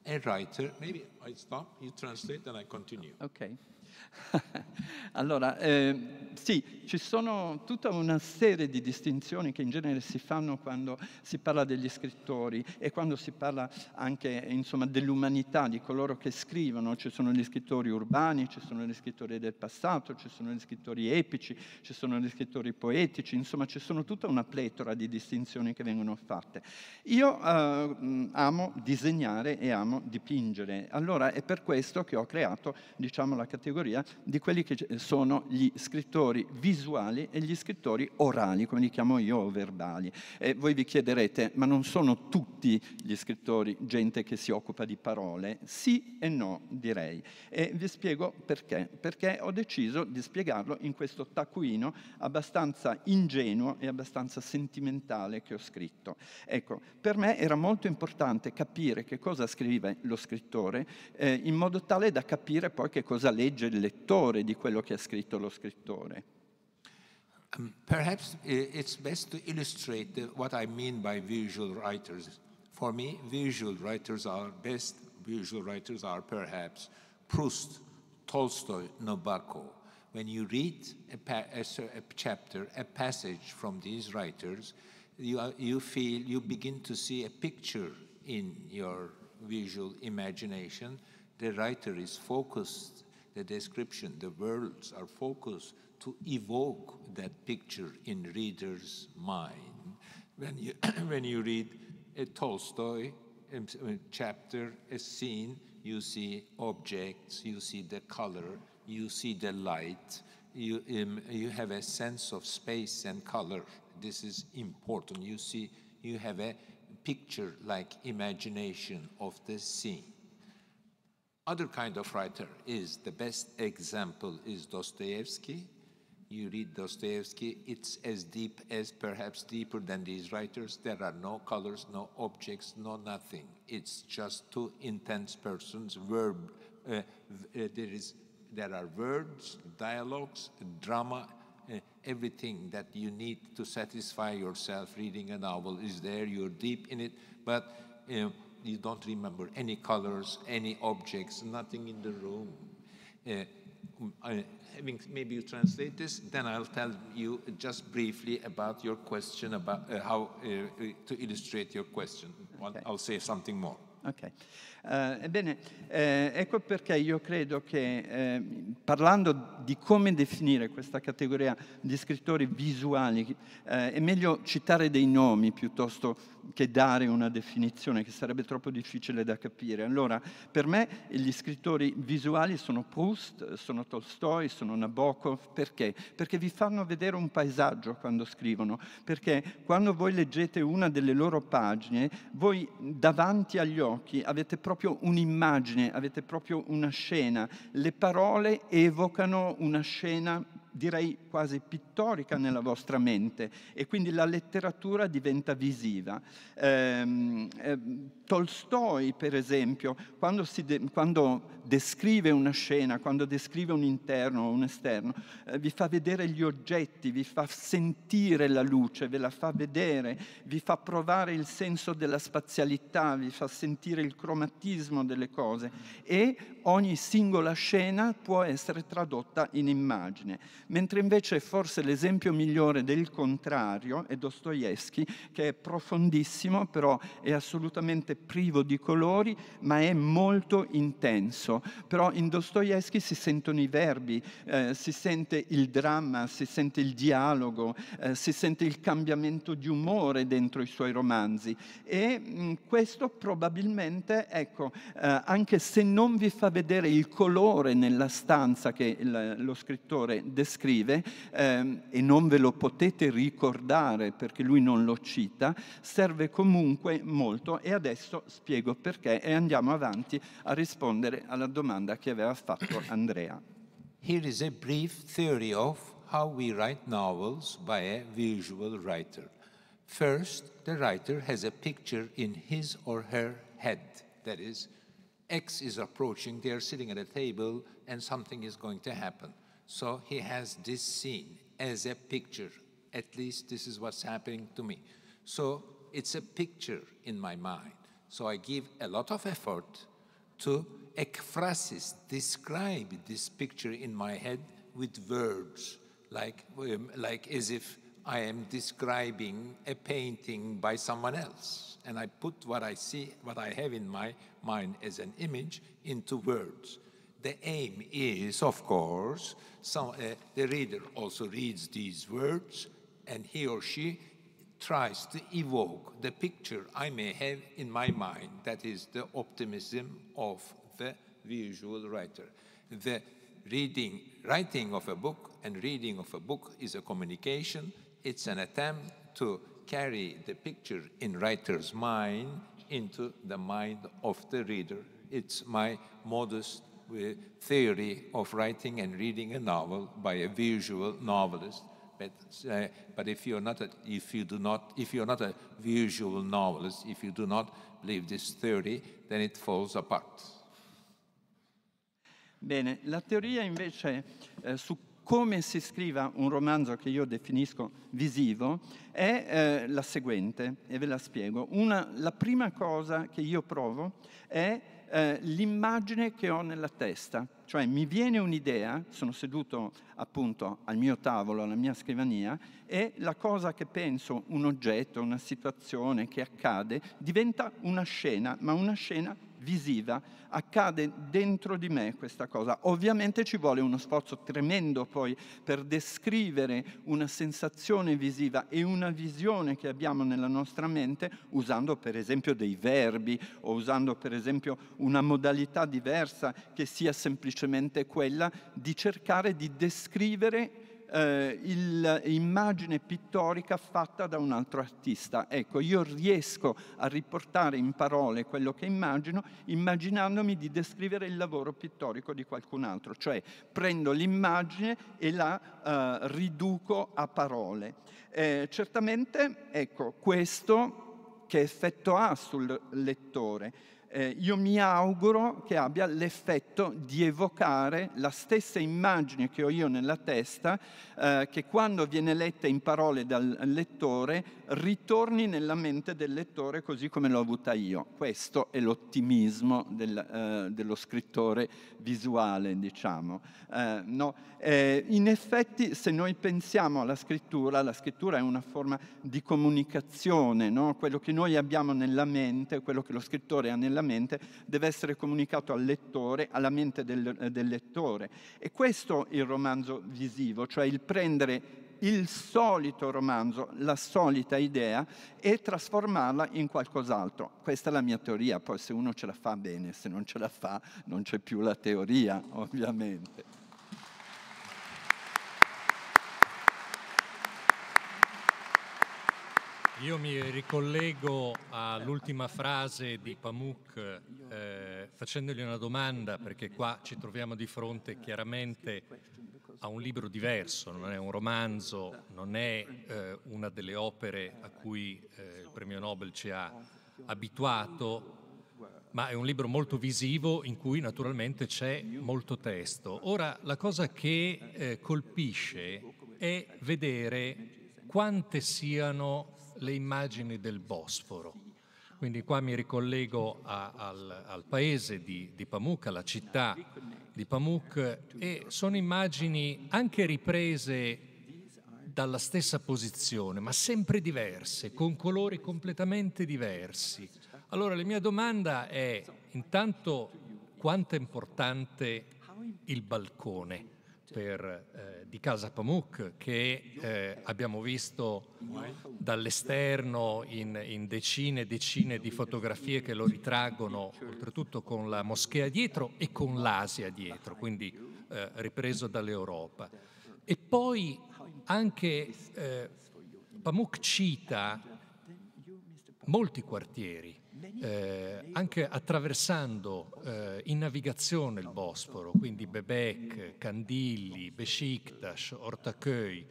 E: A writer, maybe I stop, you translate, and I continue. Okay. [laughs] allora, eh, sì,
F: ci sono tutta una serie di distinzioni che in genere si fanno quando si parla degli scrittori e quando si parla anche insomma, dell'umanità, di coloro che scrivono. Ci sono gli scrittori urbani, ci sono gli scrittori del passato, ci sono gli scrittori epici, ci sono gli scrittori poetici, insomma ci sono tutta una pletora di distinzioni che vengono fatte. Io eh, amo disegnare e amo dipingere, allora è per questo che ho creato diciamo, la categoria di quelli che sono gli scrittori visuali e gli scrittori orali, come li chiamo io, verbali. E voi vi chiederete, ma non sono tutti gli scrittori gente che si occupa di parole? Sì e no, direi. E vi spiego perché. Perché ho deciso di spiegarlo in questo taccuino abbastanza ingenuo e abbastanza sentimentale che ho scritto. Ecco, per me era molto importante capire che cosa scrive lo scrittore eh, in modo tale da capire poi che cosa legge il lettore di quello che ha scritto lo scrittore.
E: Um, perhaps it's best to illustrate what I mean by visual writers. For me, visual writers are best visual writers are perhaps Proust, Tolstoy, Nabokov. When you read a, a, a, chapter, a passage from these writers, you, are, you feel you begin to see a picture in your visual imagination. The writer is focused the description, the worlds are focused to evoke that picture in reader's mind. When you, [clears throat] when you read a Tolstoy a chapter, a scene, you see objects, you see the color, you see the light, you, um, you have a sense of space and color. This is important. You see, you have a picture like imagination of the scene. Other kind of writer is, the best example is Dostoevsky. You read Dostoevsky, it's as deep as perhaps deeper than these writers. There are no colors, no objects, no nothing. It's just two intense persons, verb, uh, uh there is there are words, dialogues, drama, uh, everything that you need to satisfy yourself reading a novel is there. You're deep in it, but um, you don't remember any colors, any objects, nothing in the room. Uh, I, having, maybe you translate this, then I'll tell you just briefly about your question, about uh, how uh, to illustrate your question. Okay. I'll say something more. Ok, uh, ebbene, uh, ecco perché
F: io credo che ehm, parlando di come definire questa categoria di scrittori visuali. Eh, è meglio citare dei nomi piuttosto che dare una definizione che sarebbe troppo difficile da capire. Allora, per me gli scrittori visuali sono Proust, sono Tolstoi, sono Nabokov. Perché? Perché vi fanno vedere un paesaggio quando scrivono, perché quando voi leggete una delle loro pagine, voi davanti agli occhi avete proprio un'immagine, avete proprio una scena. Le parole evocano una scena direi quasi pittorica nella vostra mente e quindi la letteratura diventa visiva. Eh, Tolstoi, per esempio, quando, de- quando, descrive una scena, quando descrive un interno o un esterno, eh, vi fa vedere gli oggetti, vi fa sentire la luce, ve la fa vedere, vi fa provare il senso della spazialità, vi fa sentire il cromatismo delle cose e ogni singola scena può essere tradotta in immagine mentre invece forse l'esempio migliore del contrario è Dostoevsky, che è profondissimo, però è assolutamente privo di colori, ma è molto intenso. Però in Dostoevsky si sentono i verbi, eh, si sente il dramma, si sente il dialogo, eh, si sente il cambiamento di umore dentro i suoi romanzi. E mh, mm, questo probabilmente, ecco, eh, anche se non vi fa vedere il colore nella stanza che il, lo scrittore descrive, scrive, ehm, e non ve lo potete ricordare perché lui non lo cita, serve comunque molto e adesso spiego perché e andiamo avanti a rispondere alla domanda
E: che aveva fatto [coughs] Andrea. Here is a brief theory of how we write novels by a visual writer. First, the writer has a picture in his or her head. That is, X is approaching, they are sitting at a table, and something is going to happen. So he has this scene as a picture. At least this is what's happening to me. So it's a picture in my mind. So I give a lot of effort to ekphrasis, describe this picture in my head with words, like, um, like as if I am describing a painting by someone else. And I put what I see, what I have in my mind as an image into words the aim is, of course, some, uh, the reader also reads these words and he or she tries to evoke the picture I may have in my mind, that is the optimism of the visual writer. The reading, writing of a book and reading of a book is a communication. It's an attempt to carry the picture in writer's mind into the mind of the reader. It's my modest with theory of writing and reading a novel by a visual novelist. But, uh, but if you're not a, if you do not if you're not a visual novelist, if you do not believe this theory, then it falls apart.
F: Bene, la teoria
E: invece eh, su come si scriva un romanzo
F: che io definisco visivo è eh, la seguente, e ve la spiego. Una, la prima cosa che io provo è eh, l'immagine che ho nella testa, cioè mi viene un'idea, sono seduto appunto al mio tavolo, alla mia scrivania, e la cosa che penso, un oggetto, una situazione che accade, diventa una scena, ma una scena visiva, accade dentro di me questa cosa. Ovviamente ci vuole uno sforzo tremendo poi per descrivere una sensazione visiva e una visione che abbiamo nella nostra mente usando per esempio dei verbi o usando per esempio una modalità diversa che sia semplicemente quella di cercare di descrivere eh, l'immagine pittorica fatta da un altro artista. Ecco, io riesco a riportare in parole quello che immagino immaginandomi di descrivere il lavoro pittorico di qualcun altro, cioè prendo l'immagine e la eh, riduco a parole. Eh, certamente, ecco, questo che effetto ha sul lettore? eh, io mi auguro che abbia l'effetto di evocare la stessa immagine che ho io nella testa, eh, che quando viene letta in parole dal lettore ritorni nella mente del lettore così come l'ho avuta io. Questo è l'ottimismo del, eh, dello scrittore visuale, diciamo. Eh, no? eh, in effetti, se noi pensiamo alla scrittura, la scrittura è una forma di comunicazione, no? quello che noi abbiamo nella mente, quello che lo scrittore ha nella mente, deve essere comunicato al lettore, alla mente del, eh, del lettore. E questo è il romanzo visivo, cioè il prendere il solito romanzo, la solita idea e trasformarla in qualcos'altro. Questa è la mia teoria, poi se uno ce la fa bene, se non ce la fa non c'è più la teoria, ovviamente.
C: Io mi ricollego all'ultima frase di Pamuk eh, facendogli una domanda, perché qua ci troviamo di fronte chiaramente a un libro diverso, non è un romanzo, non è eh, una delle opere a cui eh, il premio Nobel ci ha abituato, ma è un libro molto visivo in cui naturalmente c'è molto testo. Ora, la cosa che eh, colpisce è vedere quante siano le immagini del Bosforo. Quindi qua mi ricollego a, al, al, paese di, di Pamuk, alla città di Pamuk, e sono immagini anche riprese dalla stessa posizione, ma sempre diverse, con colori completamente diversi. Allora la mia domanda è intanto quanto è importante il balcone per, eh, di Casa Pamuk che eh, abbiamo visto dall'esterno in, in, decine e decine di fotografie che lo ritraggono oltretutto con la moschea dietro e con l'Asia dietro, quindi eh, ripreso dall'Europa. E poi anche eh, Pamuk cita molti quartieri, eh, anche attraversando eh, in navigazione il Bosforo, quindi Bebek, Candilli, Besiktas, Ortaköy.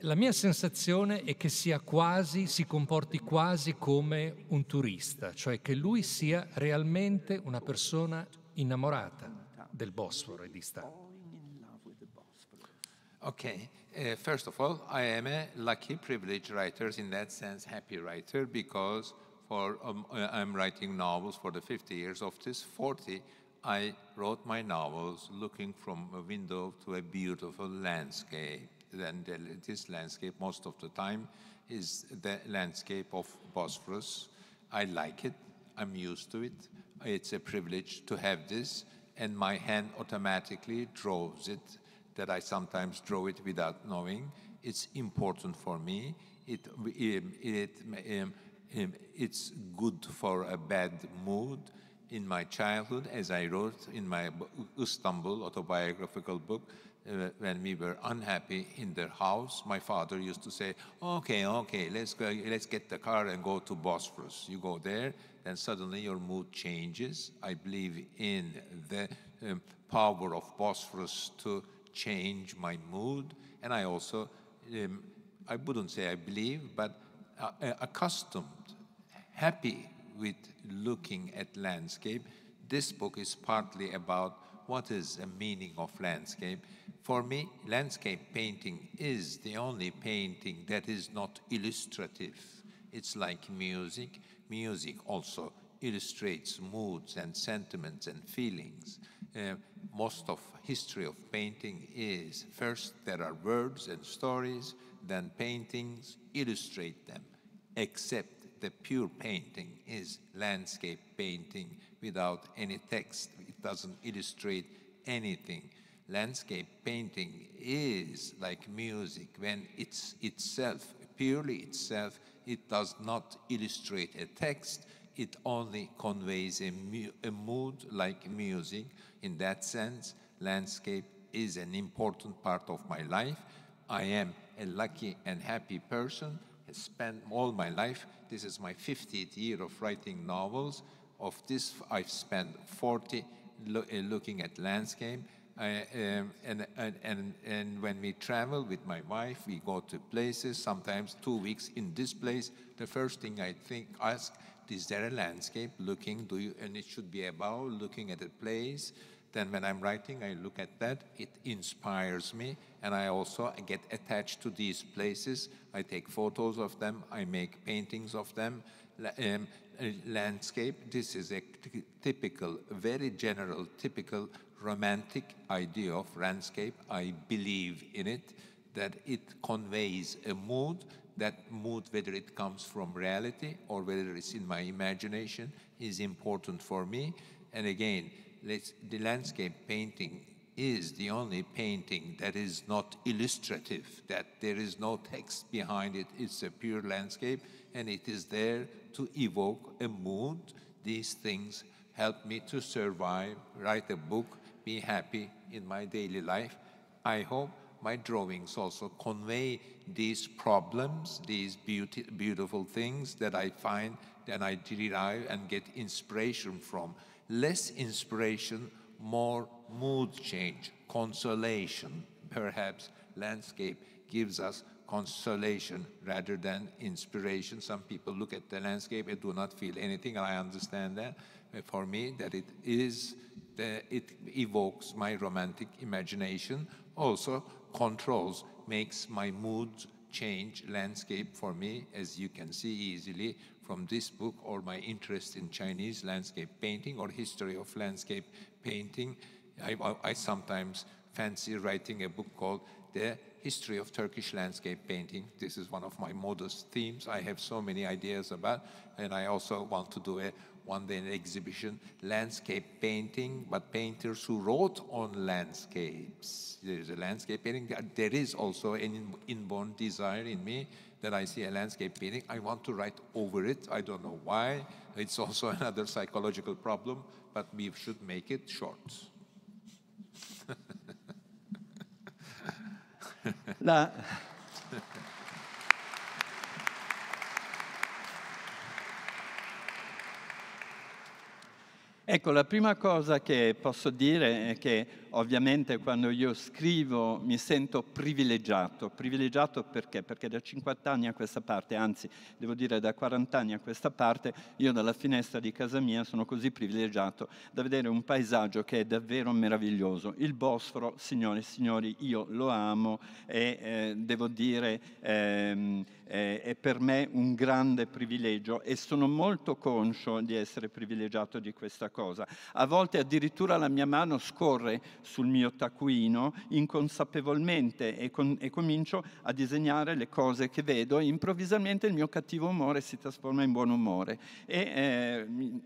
C: La mia sensazione è che sia quasi, si comporti quasi come un turista, cioè che lui sia realmente una persona innamorata del Bosforo e di Stato. Ok,
E: Uh, first of all, I am a lucky, privileged writer, in that sense, happy writer, because for um, uh, I'm writing novels for the 50 years. Of this 40, I wrote my novels looking from a window to a beautiful landscape. And this landscape, most of the time, is the landscape of Bosphorus. I like it. I'm used to it. It's a privilege to have this, and my hand automatically draws it that I sometimes draw it without knowing. It's important for me. It, um, it, it, um, um, it's good for a bad mood. In my childhood, as I wrote in my Istanbul autobiographical book, uh, when we were unhappy in their house, my father used to say, "Okay, okay, let's go, let's get the car and go to Bosphorus. You go there, then suddenly your mood changes." I believe in the um, power of Bosphorus to change my mood, and I also, um, I wouldn't say I believe, but uh, uh, accustomed, happy with looking at landscape. This book is partly about what is the meaning of landscape. For me, landscape painting is the only painting that is not illustrative. It's like music. Music also illustrates moods and sentiments and feelings. Uh, most of history of painting is first there are words and stories then paintings illustrate them except the pure painting is landscape painting without any text it doesn't illustrate anything landscape painting is like music when it's itself purely itself it does not illustrate a text it only conveys a, a mood like music. In that sense, landscape is an important part of my life. I am a lucky and happy person. I spent all my life, this is my 50th year of writing novels. Of this, I've spent 40 lo uh, looking at landscape. I, um, and, and, and, and when we travel with my wife, we go to places, sometimes two weeks in this place. The first thing I think, ask, is there a landscape looking, do you, and it should be about looking at a place. Then when I'm writing, I look at that, it inspires me, and I also get attached to these places. I take photos of them, I make paintings of them, um, landscape. This is a typical, very general, typical romantic idea of landscape. I believe in it, that it conveys a mood that mood, whether it comes from reality or whether it's in my imagination, is important for me. And again, the landscape painting is the only painting that is not illustrative, that there is no text behind it. It's a pure landscape, and it is there to evoke a mood. These things help me to survive, write a book, be happy in my daily life. I hope my drawings also convey these problems, these beauty, beautiful things that I find and I derive and get inspiration from. Less inspiration, more mood change, consolation, perhaps landscape gives us consolation rather than inspiration. Some people look at the landscape and do not feel anything, and I understand that. For me, that it is, the, it evokes my romantic imagination. Also, controls makes my mood change landscape for me, as you can see easily from this book or my interest in Chinese landscape painting or history of landscape painting. I, I, I sometimes fancy writing a book called The History of Turkish Landscape Painting. This is one of my modest themes. I have so many ideas about, and I also want to do a one day an exhibition, landscape painting, but painters who wrote on landscapes. There is a landscape painting. There is also an inborn desire in me that I see a landscape painting. I want to write over it. I don't know why. It's also [laughs] another psychological problem, but we should make it short. [laughs]
F: Now. Ecco, la prima cosa che posso dire è che ovviamente quando io scrivo mi sento privilegiato. Privilegiato perché? Perché da 50 anni a questa parte, anzi devo dire da 40 anni a questa parte, io dalla finestra di casa mia sono così privilegiato da vedere un paesaggio che è davvero meraviglioso. Il Bosforo, signore e signori, io lo amo e eh, devo dire eh, è per me un grande privilegio e sono molto conscio di essere privilegiato di questa cosa. A volte addirittura la mia mano scorre sul mio taccuino inconsapevolmente e, con, e comincio a disegnare le cose che vedo e improvvisamente il mio cattivo umore si trasforma in buon umore. E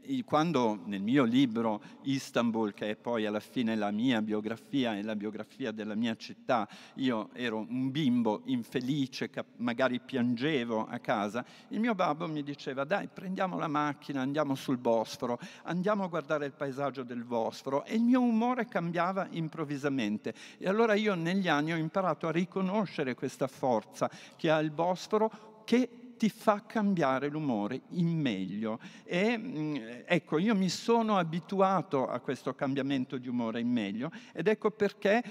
F: eh, quando nel mio libro Istanbul, che è poi alla fine la mia biografia e la biografia della mia città, io ero un bimbo infelice, magari piangevo a casa, il mio babbo mi diceva dai prendiamo la macchina, andiamo sul Bosforo, andiamo a guardare il paesaggio del Bosforo e il mio umore cambiava improvvisamente. E allora io negli anni ho imparato a riconoscere questa forza che ha il Bosforo che ti fa cambiare l'umore in meglio. E mm, ecco, io mi sono abituato a questo cambiamento di umore in meglio ed ecco perché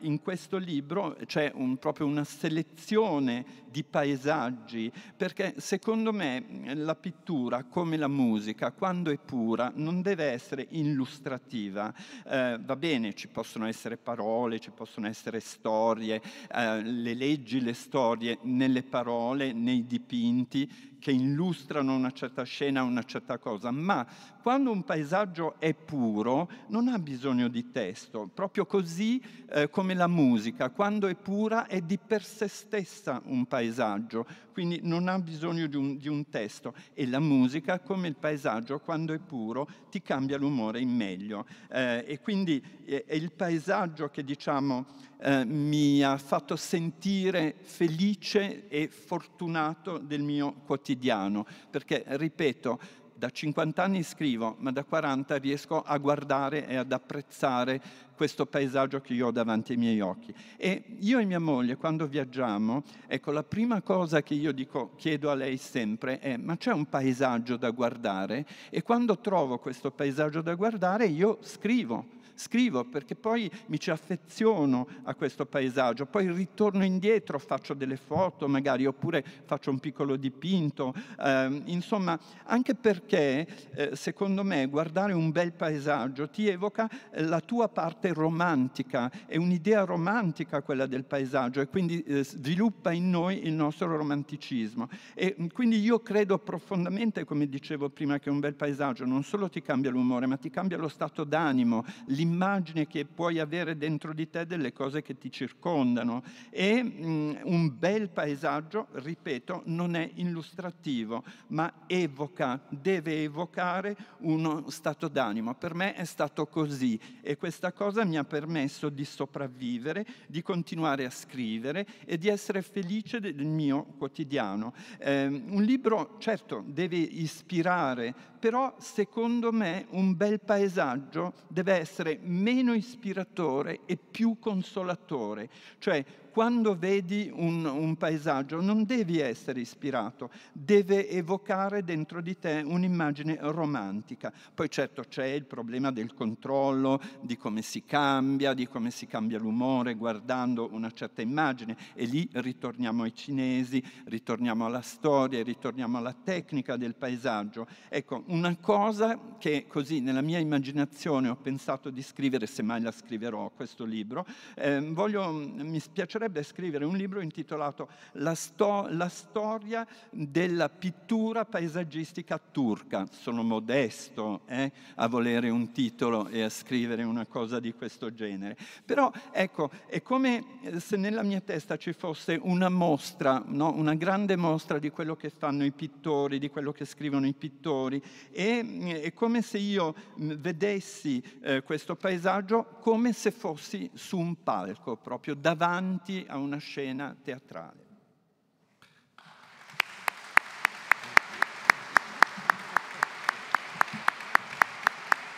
F: in questo libro c'è un, proprio una selezione di paesaggi, perché secondo me mm, la pittura, come la musica, quando è pura, non deve essere illustrativa. Eh, va bene, ci possono essere parole, ci possono essere storie, eh, le leggi, le storie nelle parole, nei dipinti dipinti che illustrano una certa scena, una certa cosa, ma quando un paesaggio è puro non ha bisogno di testo, proprio così eh, come la musica, quando è pura è di per sé stessa un paesaggio, quindi non ha bisogno di un, di un testo e la musica, come il paesaggio, quando è puro ti cambia l'umore in meglio. Eh, e quindi eh, è il paesaggio che diciamo eh, mi ha fatto sentire felice e fortunato del mio quotidiano, perché ripeto, da 50 anni scrivo, ma da 40 riesco a guardare e ad apprezzare questo paesaggio che io ho davanti ai miei occhi. E io e mia moglie, quando viaggiamo, ecco, la prima cosa che io dico, chiedo a lei sempre è, ma c'è un paesaggio da guardare? E quando trovo questo paesaggio da guardare, io scrivo scrivo perché poi mi ci affeziono a questo paesaggio, poi ritorno indietro, faccio delle foto magari, oppure faccio un piccolo dipinto, eh, insomma, anche perché eh, secondo me guardare un bel paesaggio ti evoca eh, la tua parte romantica, è un'idea romantica quella del paesaggio e quindi eh, sviluppa in noi il nostro romanticismo. E mm, quindi io credo profondamente, come dicevo prima, che un bel paesaggio non solo ti cambia l'umore, ma ti cambia lo stato d'animo, l'immersione immagine che puoi avere dentro di te delle cose che ti circondano e mh, un bel paesaggio, ripeto, non è illustrativo, ma evoca, deve evocare uno stato d'animo. Per me è stato così e questa cosa mi ha permesso di sopravvivere, di continuare a scrivere e di essere felice del mio quotidiano. Eh, un libro, certo, deve ispirare, però secondo me un bel paesaggio deve essere meno ispiratore e più consolatore, cioè quando vedi un, un paesaggio non devi essere ispirato, deve evocare dentro di te un'immagine romantica. Poi certo c'è il problema del controllo, di come si cambia, di come si cambia l'umore guardando una certa immagine e lì ritorniamo ai cinesi, ritorniamo alla storia, ritorniamo alla tecnica del paesaggio. Ecco, una cosa che così nella mia immaginazione ho pensato di scrivere, se mai la scriverò questo libro, eh, voglio, mi spiacerebbe piacerebbe scrivere un libro intitolato La, sto- la storia della pittura paesaggistica turca. Sono modesto eh, a volere un titolo e a scrivere una cosa di questo genere. Però ecco, è come eh, se nella mia testa ci fosse una mostra, no? una grande mostra di quello che fanno i pittori, di quello che scrivono i pittori. E mm, è come se io mm, vedessi eh, questo paesaggio come se fossi su un palco, proprio davanti davanti a una scena teatrale.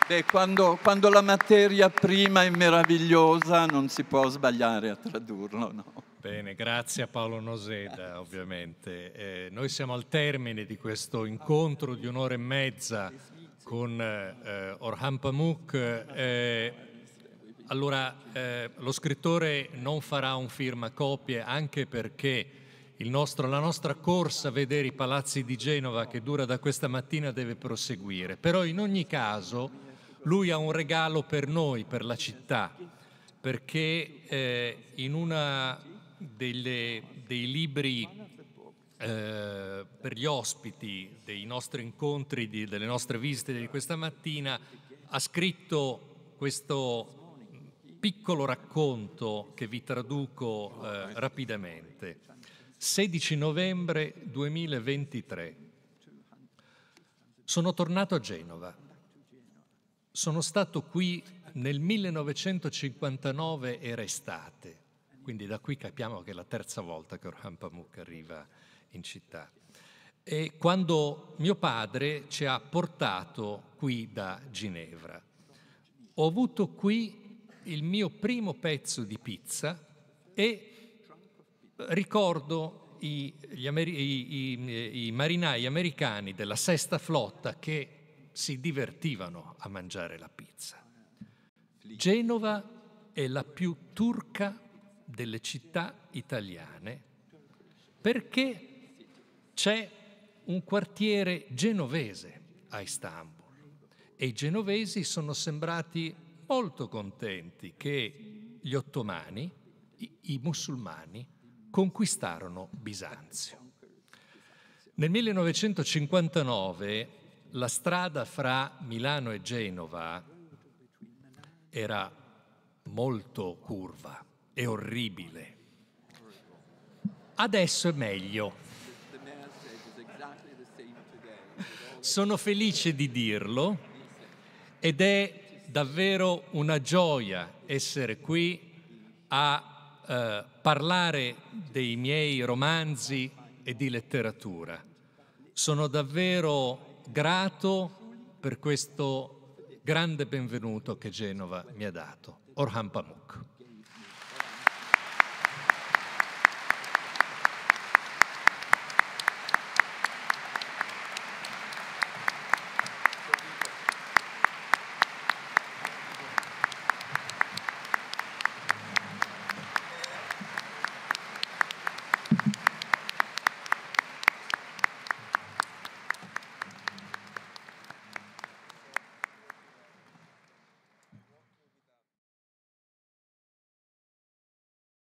F: Beh, quando, quando la materia prima è meravigliosa non si può sbagliare a tradurlo, no?
C: Bene, grazie a Paolo Noseda ovviamente. Eh, noi siamo al termine di questo incontro di un'ora e mezza con eh, Orhan Pamuk. Eh, allora, eh, lo scrittore non farà un firma copie anche perché nostro, la nostra corsa a vedere i palazzi di Genova che dura da questa mattina deve proseguire. Però in ogni caso lui ha un regalo per noi, per la città, perché eh, in uno dei libri eh, per gli ospiti dei nostri incontri, di, delle nostre visite di questa mattina, ha scritto questo piccolo racconto che vi traduco eh, rapidamente. 16 novembre 2023. Sono tornato a Genova. Sono stato qui nel 1959 era estate, quindi da qui capiamo che è la terza volta che Orhan Pamuk arriva in città. E quando mio padre ci ha portato qui da Ginevra. Ho avuto qui il mio primo pezzo di pizza e ricordo i, Ameri- i, i, i marinai americani della sesta flotta che si divertivano a mangiare la pizza. Genova è la più turca delle città italiane perché c'è un quartiere genovese a Istanbul e i genovesi sono sembrati molto contenti che gli ottomani, i, i musulmani, conquistarono Bisanzio. Nel 1959 la strada fra Milano e Genova era molto curva e orribile. Adesso è meglio. Sono felice di dirlo ed è davvero una gioia essere qui a eh, parlare dei miei romanzi e di letteratura. Sono davvero grato per questo grande benvenuto che Genova mi ha dato. Orhan Pamuk.